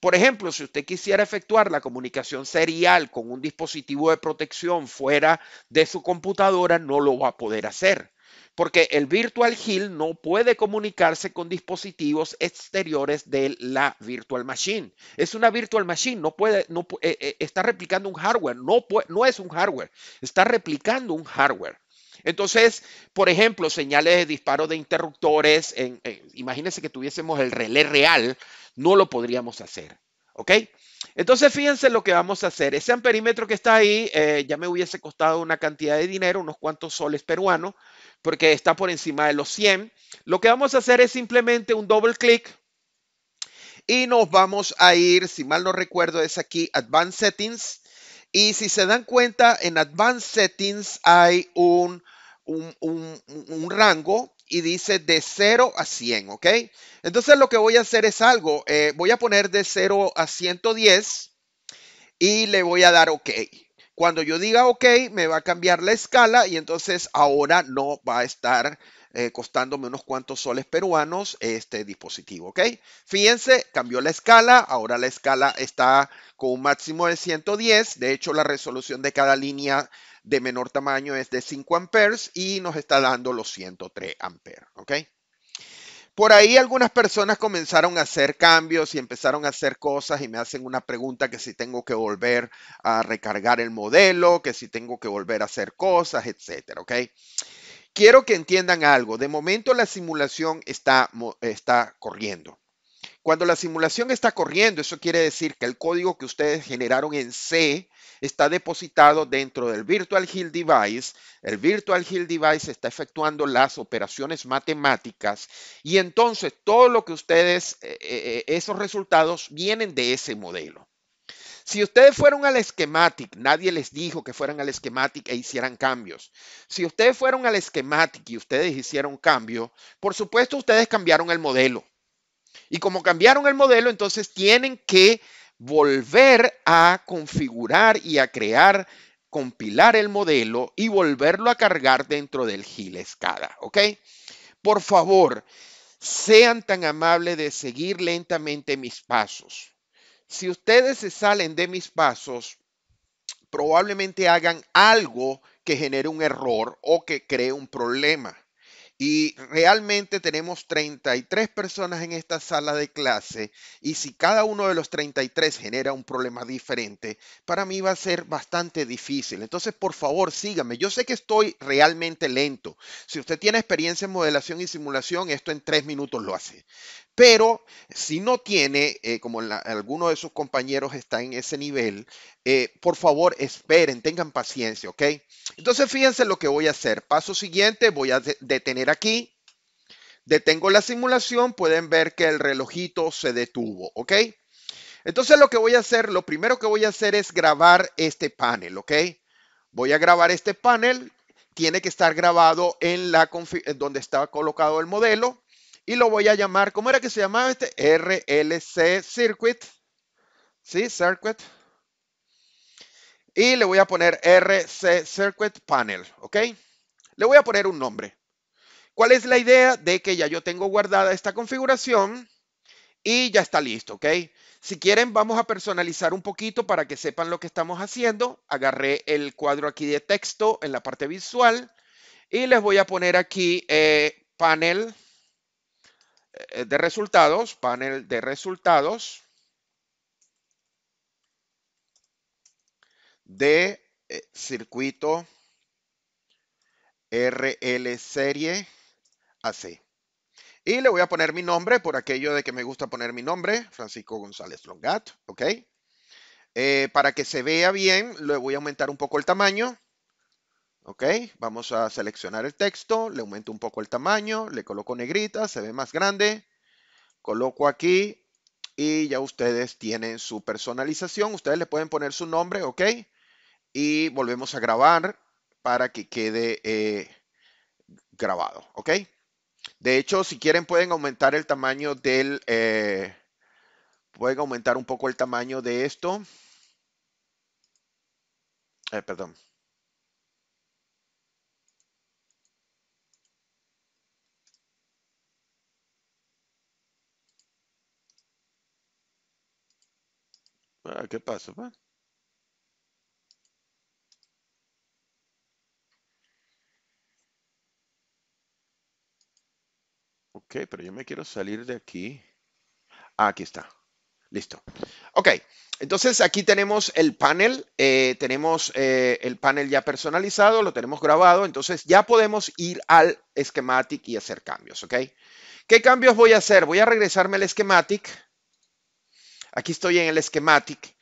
Por ejemplo, si usted quisiera efectuar la comunicación serial con un dispositivo de protección fuera de su computadora, no lo va a poder hacer, porque el Virtual Hill no puede comunicarse con dispositivos exteriores de la Virtual Machine. Es una Virtual Machine, no puede, no, eh, eh, está replicando un hardware, no, no es un hardware, está replicando un hardware. Entonces, por ejemplo, señales de disparo de interruptores, en, imagínense que tuviésemos el relé real, no lo podríamos hacer. ¿Ok? Entonces, fíjense lo que vamos a hacer. Ese amperímetro que está ahí, eh, ya me hubiese costado una cantidad de dinero, unos cuantos soles peruanos, porque está por encima de los 100. Lo que vamos a hacer es simplemente un doble clic y nos vamos a ir, si mal no recuerdo, es aquí Advanced Settings y si se dan cuenta, en Advanced Settings hay un, un, rango y dice de 0 a 100, ¿ok? Entonces lo que voy a hacer es algo, eh, voy a poner de 0 a 110 y le voy a dar OK. Cuando yo diga OK, me va a cambiar la escala y entonces ahora no va a estar eh, costándome unos cuantos soles peruanos este dispositivo, ¿ok? Fíjense, cambió la escala, ahora la escala está con un máximo de 110, de hecho la resolución de cada línea de menor tamaño es de 5 amperes y nos está dando los 103 amperes, ¿ok? Por ahí algunas personas comenzaron a hacer cambios y empezaron a hacer cosas y me hacen una pregunta que si tengo que volver a recargar el modelo, que si tengo que volver a hacer cosas, etcétera, ¿ok? quiero que entiendan algo. De momento la simulación está, está corriendo. Cuando la simulación está corriendo, eso quiere decir que el código que ustedes generaron en C está depositado dentro del Virtual Hill Device. El Virtual Hill Device está efectuando las operaciones matemáticas y entonces todo lo que ustedes, eh, eh, eh, esos resultados vienen de ese modelo. Si ustedes fueron al esquematic, nadie les dijo que fueran al esquematic e hicieran cambios. Si ustedes fueron al esquematic y ustedes hicieron cambio, por supuesto ustedes cambiaron el modelo. Y como cambiaron el modelo, entonces tienen que volver a configurar y a crear, compilar el modelo y volverlo a cargar dentro del Gil ¿ok? Por favor, sean tan amables de seguir lentamente mis pasos si ustedes se salen de mis pasos, probablemente hagan algo que genere un error o que cree un problema. Y realmente tenemos 33 personas en esta sala de clase y si cada uno de los 33 genera un problema diferente, para mí va a ser bastante difícil. Entonces, por favor, sígame. Yo sé que estoy realmente lento. Si usted tiene experiencia en modelación y simulación, esto en tres minutos lo hace. Pero si no tiene, eh, como alguno de sus compañeros está en ese nivel, eh, por favor esperen, tengan paciencia, ¿ok? Entonces fíjense lo que voy a hacer. Paso siguiente, voy a detener aquí. Detengo la simulación, pueden ver que el relojito se detuvo, ¿ok? Entonces lo que voy a hacer, lo primero que voy a hacer es grabar este panel, ¿ok? Voy a grabar este panel, tiene que estar grabado en la donde estaba colocado el modelo y lo voy a llamar, ¿cómo era que se llamaba este? RLC Circuit, ¿sí? Circuit. Y le voy a poner RC Circuit Panel, ¿ok? Le voy a poner un nombre. ¿Cuál es la idea? De que ya yo tengo guardada esta configuración y ya está listo, ¿ok? Si quieren, vamos a personalizar un poquito para que sepan lo que estamos haciendo. Agarré el cuadro aquí de texto en la parte visual y les voy a poner aquí eh, panel eh, de resultados, panel de resultados de eh, circuito RL serie así. Y le voy a poner mi nombre por aquello de que me gusta poner mi nombre, Francisco González Longat, ¿ok? Eh, para que se vea bien, le voy a aumentar un poco el tamaño. ¿Ok? Vamos a seleccionar el texto, le aumento un poco el tamaño, le coloco negrita, se ve más grande. Coloco aquí y ya ustedes tienen su personalización. Ustedes le pueden poner su nombre, ¿ok? Y volvemos a grabar para que quede eh, grabado, ¿ok? De hecho, si quieren pueden aumentar el tamaño del... Eh, pueden aumentar un poco el tamaño de esto. Eh, perdón. Ah, ¿Qué pasa? Pa? Ok, pero yo me quiero salir de aquí. Ah, aquí está. Listo. Ok, entonces aquí tenemos el panel, eh, tenemos eh, el panel ya personalizado, lo tenemos grabado, entonces ya podemos ir al Schematic y hacer cambios, ¿ok? ¿Qué cambios voy a hacer? Voy a regresarme al Schematic. Aquí estoy en el Schematic.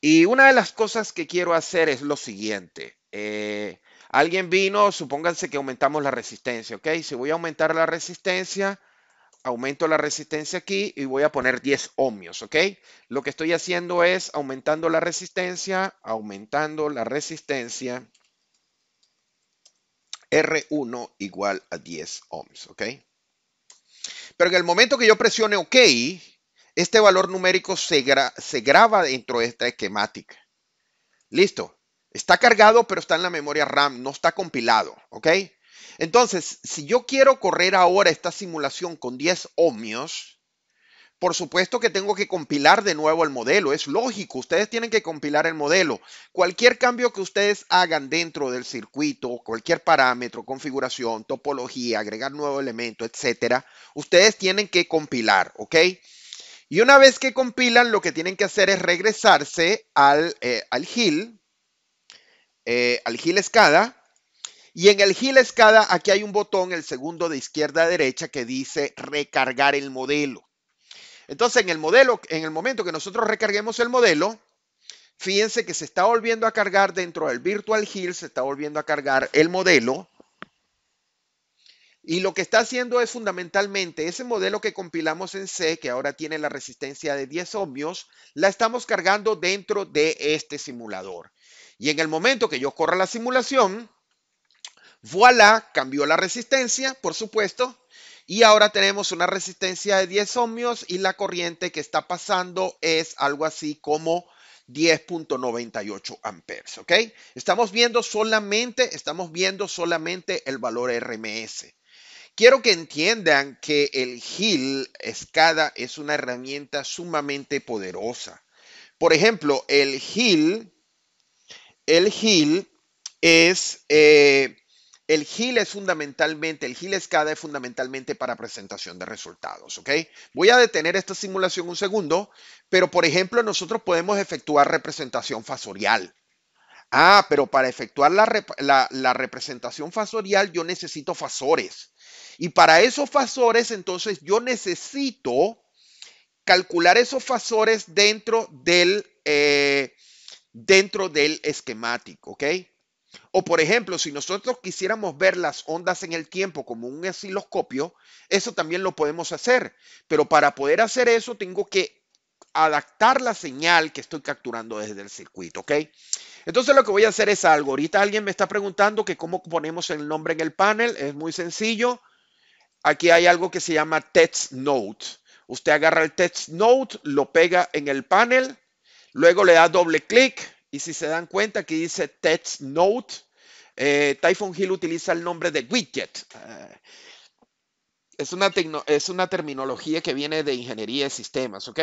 Y una de las cosas que quiero hacer es lo siguiente. Eh, alguien vino, supónganse que aumentamos la resistencia, ¿ok? Si voy a aumentar la resistencia, aumento la resistencia aquí y voy a poner 10 ohmios, ¿ok? Lo que estoy haciendo es aumentando la resistencia, aumentando la resistencia. R1 igual a 10 ohms, ¿ok? Pero en el momento que yo presione OK, este valor numérico se, se graba dentro de esta esquemática. Listo. Está cargado, pero está en la memoria RAM, no está compilado, ¿ok? Entonces, si yo quiero correr ahora esta simulación con 10 ohmios, por supuesto que tengo que compilar de nuevo el modelo. Es lógico, ustedes tienen que compilar el modelo. Cualquier cambio que ustedes hagan dentro del circuito, cualquier parámetro, configuración, topología, agregar nuevo elemento, etcétera, ustedes tienen que compilar, ¿ok? Y una vez que compilan, lo que tienen que hacer es regresarse al, eh, al Hill, eh, al Escada, y en el Gil Escada, aquí hay un botón, el segundo de izquierda a derecha, que dice recargar el modelo. Entonces, en el modelo, en el momento que nosotros recarguemos el modelo, fíjense que se está volviendo a cargar dentro del Virtual Hill, se está volviendo a cargar el modelo. Y lo que está haciendo es fundamentalmente ese modelo que compilamos en C, que ahora tiene la resistencia de 10 ohmios, la estamos cargando dentro de este simulador. Y en el momento que yo corra la simulación, Voilà, cambió la resistencia, por supuesto, y ahora tenemos una resistencia de 10 ohmios y la corriente que está pasando es algo así como 10.98 amperes, ¿ok? Estamos viendo solamente, estamos viendo solamente el valor RMS. Quiero que entiendan que el Hill escada es una herramienta sumamente poderosa. Por ejemplo, el Hill, el Hill es eh, el GIL es fundamentalmente, el GIL escada es fundamentalmente para presentación de resultados, ¿ok? Voy a detener esta simulación un segundo, pero por ejemplo nosotros podemos efectuar representación fasorial. Ah, pero para efectuar la, representación fasorial yo necesito fasores. Y para esos fasores, entonces yo necesito calcular esos fasores dentro del, eh, dentro del esquemático, ¿ok? O por ejemplo, si nosotros quisiéramos ver las ondas en el tiempo como un osciloscopio, eso también lo podemos hacer. Pero para poder hacer eso tengo que adaptar la señal que estoy capturando desde el circuito, ¿ok? Entonces lo que voy a hacer es algo. Ahorita alguien me está preguntando que cómo ponemos el nombre en el panel. Es muy sencillo. Aquí hay algo que se llama text note. Usted agarra el text note, lo pega en el panel, luego le da doble clic y si se dan cuenta que dice text note, eh, Typhoon Hill utiliza el nombre de widget. Eh, es, una es una terminología que viene de ingeniería de sistemas, ¿ok?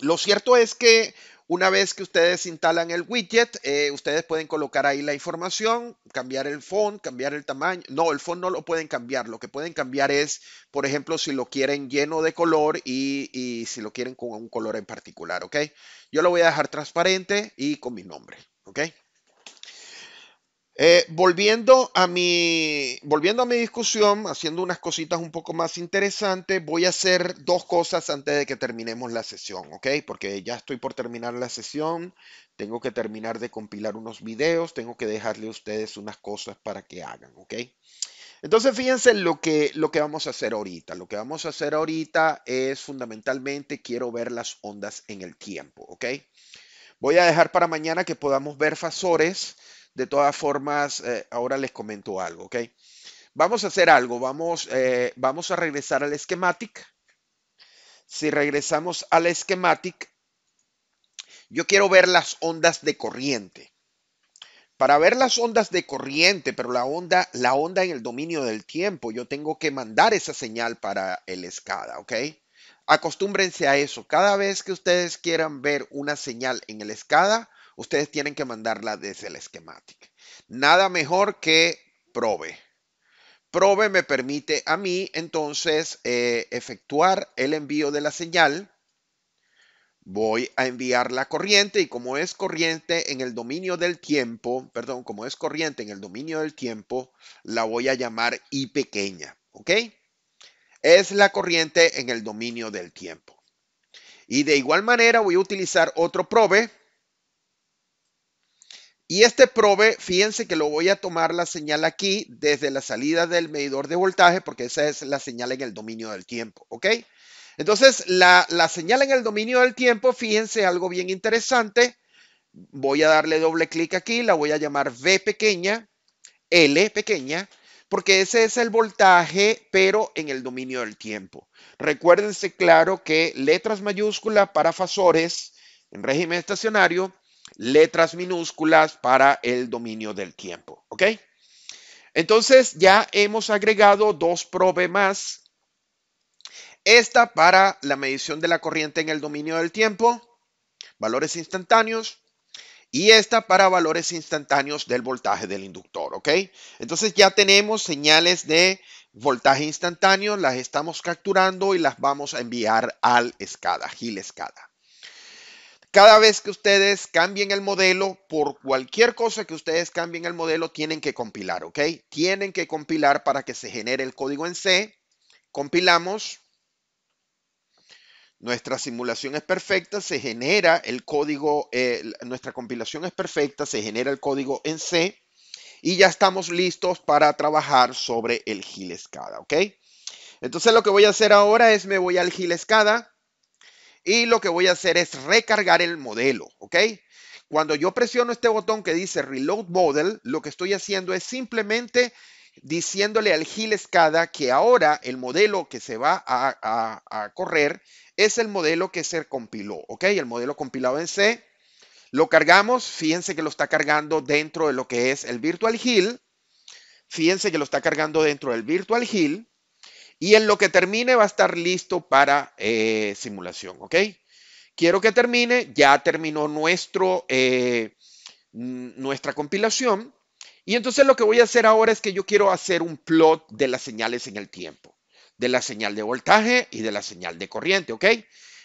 Lo cierto es que una vez que ustedes instalan el widget, eh, ustedes pueden colocar ahí la información, cambiar el font, cambiar el tamaño. No, el font no lo pueden cambiar. Lo que pueden cambiar es, por ejemplo, si lo quieren lleno de color y, y si lo quieren con un color en particular, ¿ok? Yo lo voy a dejar transparente y con mi nombre, ¿ok? Eh, volviendo, a mi, volviendo a mi discusión, haciendo unas cositas un poco más interesantes, voy a hacer dos cosas antes de que terminemos la sesión, ¿ok? Porque ya estoy por terminar la sesión, tengo que terminar de compilar unos videos, tengo que dejarle a ustedes unas cosas para que hagan, ¿ok? Entonces, fíjense lo que, lo que vamos a hacer ahorita. Lo que vamos a hacer ahorita es fundamentalmente quiero ver las ondas en el tiempo, ¿ok? Voy a dejar para mañana que podamos ver fasores. De todas formas, eh, ahora les comento algo, ¿ok? Vamos a hacer algo, vamos, eh, vamos a regresar al schematic. Si regresamos al schematic, yo quiero ver las ondas de corriente. Para ver las ondas de corriente, pero la onda, la onda en el dominio del tiempo, yo tengo que mandar esa señal para el escada, ¿ok? Acostúmbrense a eso. Cada vez que ustedes quieran ver una señal en el escada ustedes tienen que mandarla desde la esquemática. Nada mejor que Probe. Probe me permite a mí entonces eh, efectuar el envío de la señal. Voy a enviar la corriente y como es corriente en el dominio del tiempo, perdón, como es corriente en el dominio del tiempo, la voy a llamar I pequeña, ¿ok? Es la corriente en el dominio del tiempo. Y de igual manera voy a utilizar otro probe y este probe, fíjense que lo voy a tomar la señal aquí desde la salida del medidor de voltaje, porque esa es la señal en el dominio del tiempo, ¿ok? Entonces, la, la señal en el dominio del tiempo, fíjense algo bien interesante. Voy a darle doble clic aquí, la voy a llamar V pequeña, L pequeña, porque ese es el voltaje, pero en el dominio del tiempo. Recuérdense claro que letras mayúsculas para fasores en régimen estacionario letras minúsculas para el dominio del tiempo. ¿Ok? Entonces ya hemos agregado dos probes más. Esta para la medición de la corriente en el dominio del tiempo, valores instantáneos, y esta para valores instantáneos del voltaje del inductor, ¿ok? Entonces ya tenemos señales de voltaje instantáneo, las estamos capturando y las vamos a enviar al SCADA, Gil SCADA. Cada vez que ustedes cambien el modelo, por cualquier cosa que ustedes cambien el modelo, tienen que compilar, ¿ok? Tienen que compilar para que se genere el código en C. Compilamos. Nuestra simulación es perfecta, se genera el código, eh, nuestra compilación es perfecta, se genera el código en C y ya estamos listos para trabajar sobre el Gil Escada, ¿ok? Entonces lo que voy a hacer ahora es me voy al Gil y lo que voy a hacer es recargar el modelo, ¿ok? Cuando yo presiono este botón que dice Reload Model, lo que estoy haciendo es simplemente diciéndole al Gil Escada que ahora el modelo que se va a, correr es el modelo que se compiló, ¿ok? El modelo compilado en C. Lo cargamos, fíjense que lo está cargando dentro de lo que es el Virtual Hill. Fíjense que lo está cargando dentro del Virtual Hill. Y en lo que termine va a estar listo para eh, simulación, ¿ok? Quiero que termine, ya terminó nuestro, eh, nuestra compilación. Y entonces lo que voy a hacer ahora es que yo quiero hacer un plot de las señales en el tiempo, de la señal de voltaje y de la señal de corriente, ¿ok?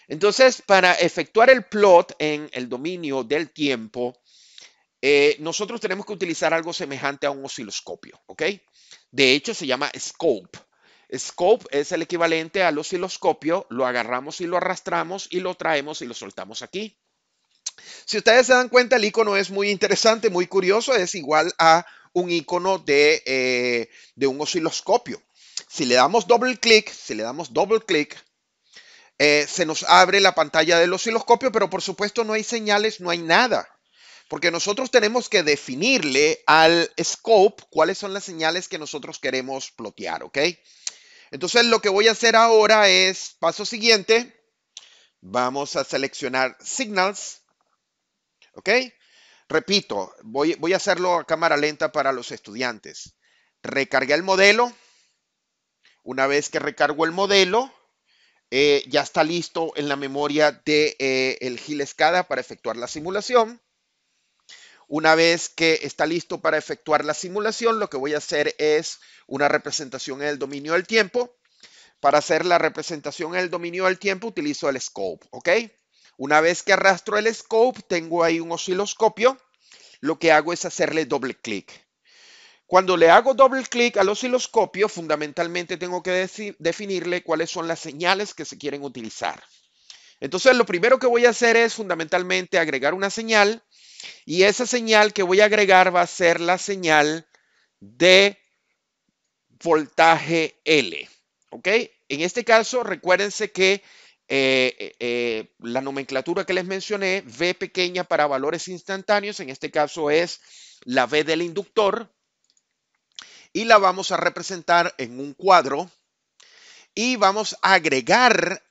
Entonces, para efectuar el plot en el dominio del tiempo, eh, nosotros tenemos que utilizar algo semejante a un osciloscopio, ¿ok? De hecho, se llama scope. Scope es el equivalente al osciloscopio, lo agarramos y lo arrastramos y lo traemos y lo soltamos aquí. Si ustedes se dan cuenta, el icono es muy interesante, muy curioso, es igual a un icono de, eh, un osciloscopio. Si le damos doble clic, si le damos doble clic, eh, se nos abre la pantalla del osciloscopio, pero por supuesto no hay señales, no hay nada. Porque nosotros tenemos que definirle al scope cuáles son las señales que nosotros queremos plotear, ¿ok? Entonces lo que voy a hacer ahora es, paso siguiente, vamos a seleccionar Signals, ¿ok? Repito, voy, a hacerlo a cámara lenta para los estudiantes. Recargué el modelo. Una vez que recargo el modelo, eh, ya está listo en la memoria del de, eh, el Gil Escada para efectuar la simulación. Una vez que está listo para efectuar la simulación, lo que voy a hacer es una representación en el dominio del tiempo. Para hacer la representación en el dominio del tiempo utilizo el scope, ¿ok? Una vez que arrastro el scope, tengo ahí un osciloscopio. Lo que hago es hacerle doble clic. Cuando le hago doble clic al osciloscopio, fundamentalmente tengo que definirle cuáles son las señales que se quieren utilizar. Entonces, lo primero que voy a hacer es fundamentalmente agregar una señal y esa señal que voy a agregar va a ser la señal de voltaje L. ¿Ok? En este caso, recuérdense que eh, eh, eh, la nomenclatura que les mencioné, V pequeña para valores instantáneos, en este caso es la V del inductor, y la vamos a representar en un cuadro, y vamos a agregar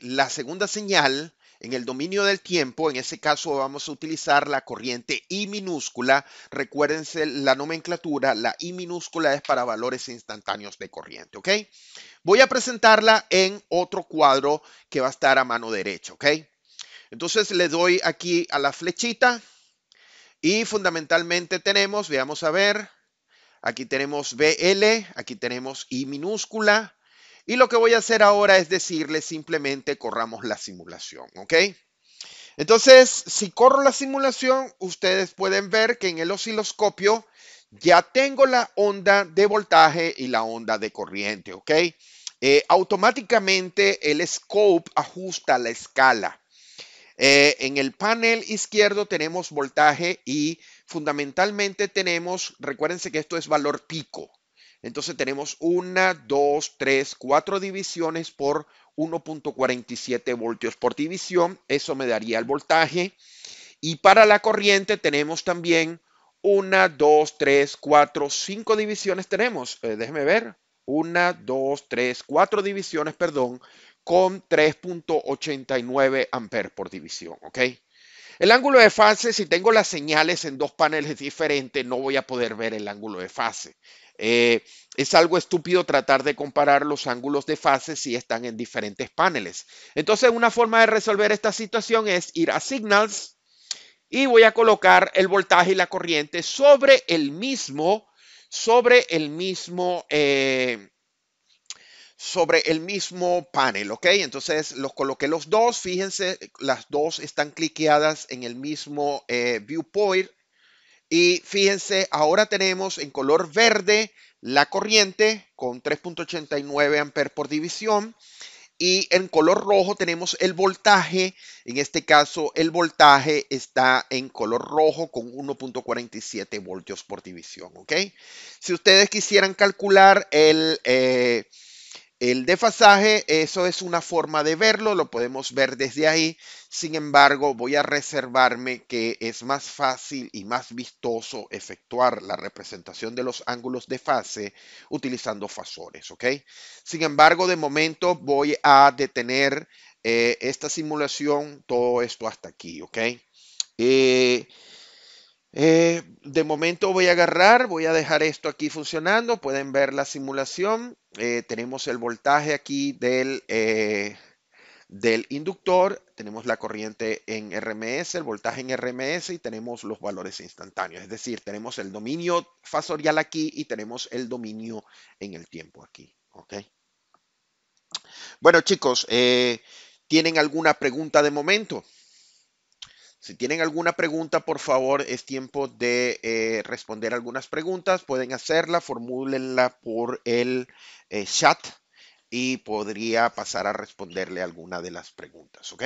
la segunda señal en el dominio del tiempo, en ese caso vamos a utilizar la corriente I minúscula. Recuérdense la nomenclatura, la I minúscula es para valores instantáneos de corriente, ¿ok? Voy a presentarla en otro cuadro que va a estar a mano derecha, ¿ok? Entonces le doy aquí a la flechita y fundamentalmente tenemos, veamos a ver, aquí tenemos BL, aquí tenemos I minúscula, y lo que voy a hacer ahora es decirle simplemente corramos la simulación, ¿ok? Entonces, si corro la simulación, ustedes pueden ver que en el osciloscopio ya tengo la onda de voltaje y la onda de corriente, ¿ok? Eh, automáticamente el scope ajusta la escala. Eh, en el panel izquierdo tenemos voltaje y fundamentalmente tenemos, recuérdense que esto es valor pico, entonces, tenemos 1, 2, 3, 4 divisiones por 1.47 voltios por división. Eso me daría el voltaje. Y para la corriente, tenemos también 1, 2, 3, 4, 5 divisiones. Tenemos, eh, déjeme ver, 1, 2, 3, 4 divisiones, perdón, con 3.89 amperes por división. El ángulo de fase: si tengo las señales en dos paneles diferentes, no voy a poder ver el ángulo de fase. Eh, es algo estúpido tratar de comparar los ángulos de fase si están en diferentes paneles. Entonces, una forma de resolver esta situación es ir a Signals y voy a colocar el voltaje y la corriente sobre el mismo, sobre el mismo, eh, sobre el mismo panel, ¿ok? Entonces los coloqué los dos, fíjense, las dos están cliqueadas en el mismo eh, viewpoint, y fíjense, ahora tenemos en color verde la corriente con 3.89 amperes por división. Y en color rojo tenemos el voltaje. En este caso, el voltaje está en color rojo con 1.47 voltios por división. Okay. Si ustedes quisieran calcular el, eh, el desfasaje, eso es una forma de verlo, lo podemos ver desde ahí. Sin embargo, voy a reservarme que es más fácil y más vistoso efectuar la representación de los ángulos de fase utilizando fasores, ¿ok? Sin embargo, de momento voy a detener eh, esta simulación, todo esto hasta aquí, ¿ok? Eh, eh, de momento voy a agarrar, voy a dejar esto aquí funcionando. Pueden ver la simulación. Eh, tenemos el voltaje aquí eh, del, inductor, tenemos la corriente en RMS, el voltaje en RMS y tenemos los valores instantáneos. Es decir, tenemos el dominio fasorial aquí y tenemos el dominio en el tiempo aquí. Bueno chicos, ¿tienen alguna pregunta de momento? Si tienen alguna pregunta, por favor, es tiempo de eh, responder algunas preguntas. Pueden hacerla, formúlenla por el eh, chat y podría pasar a responderle alguna de las preguntas, ¿ok?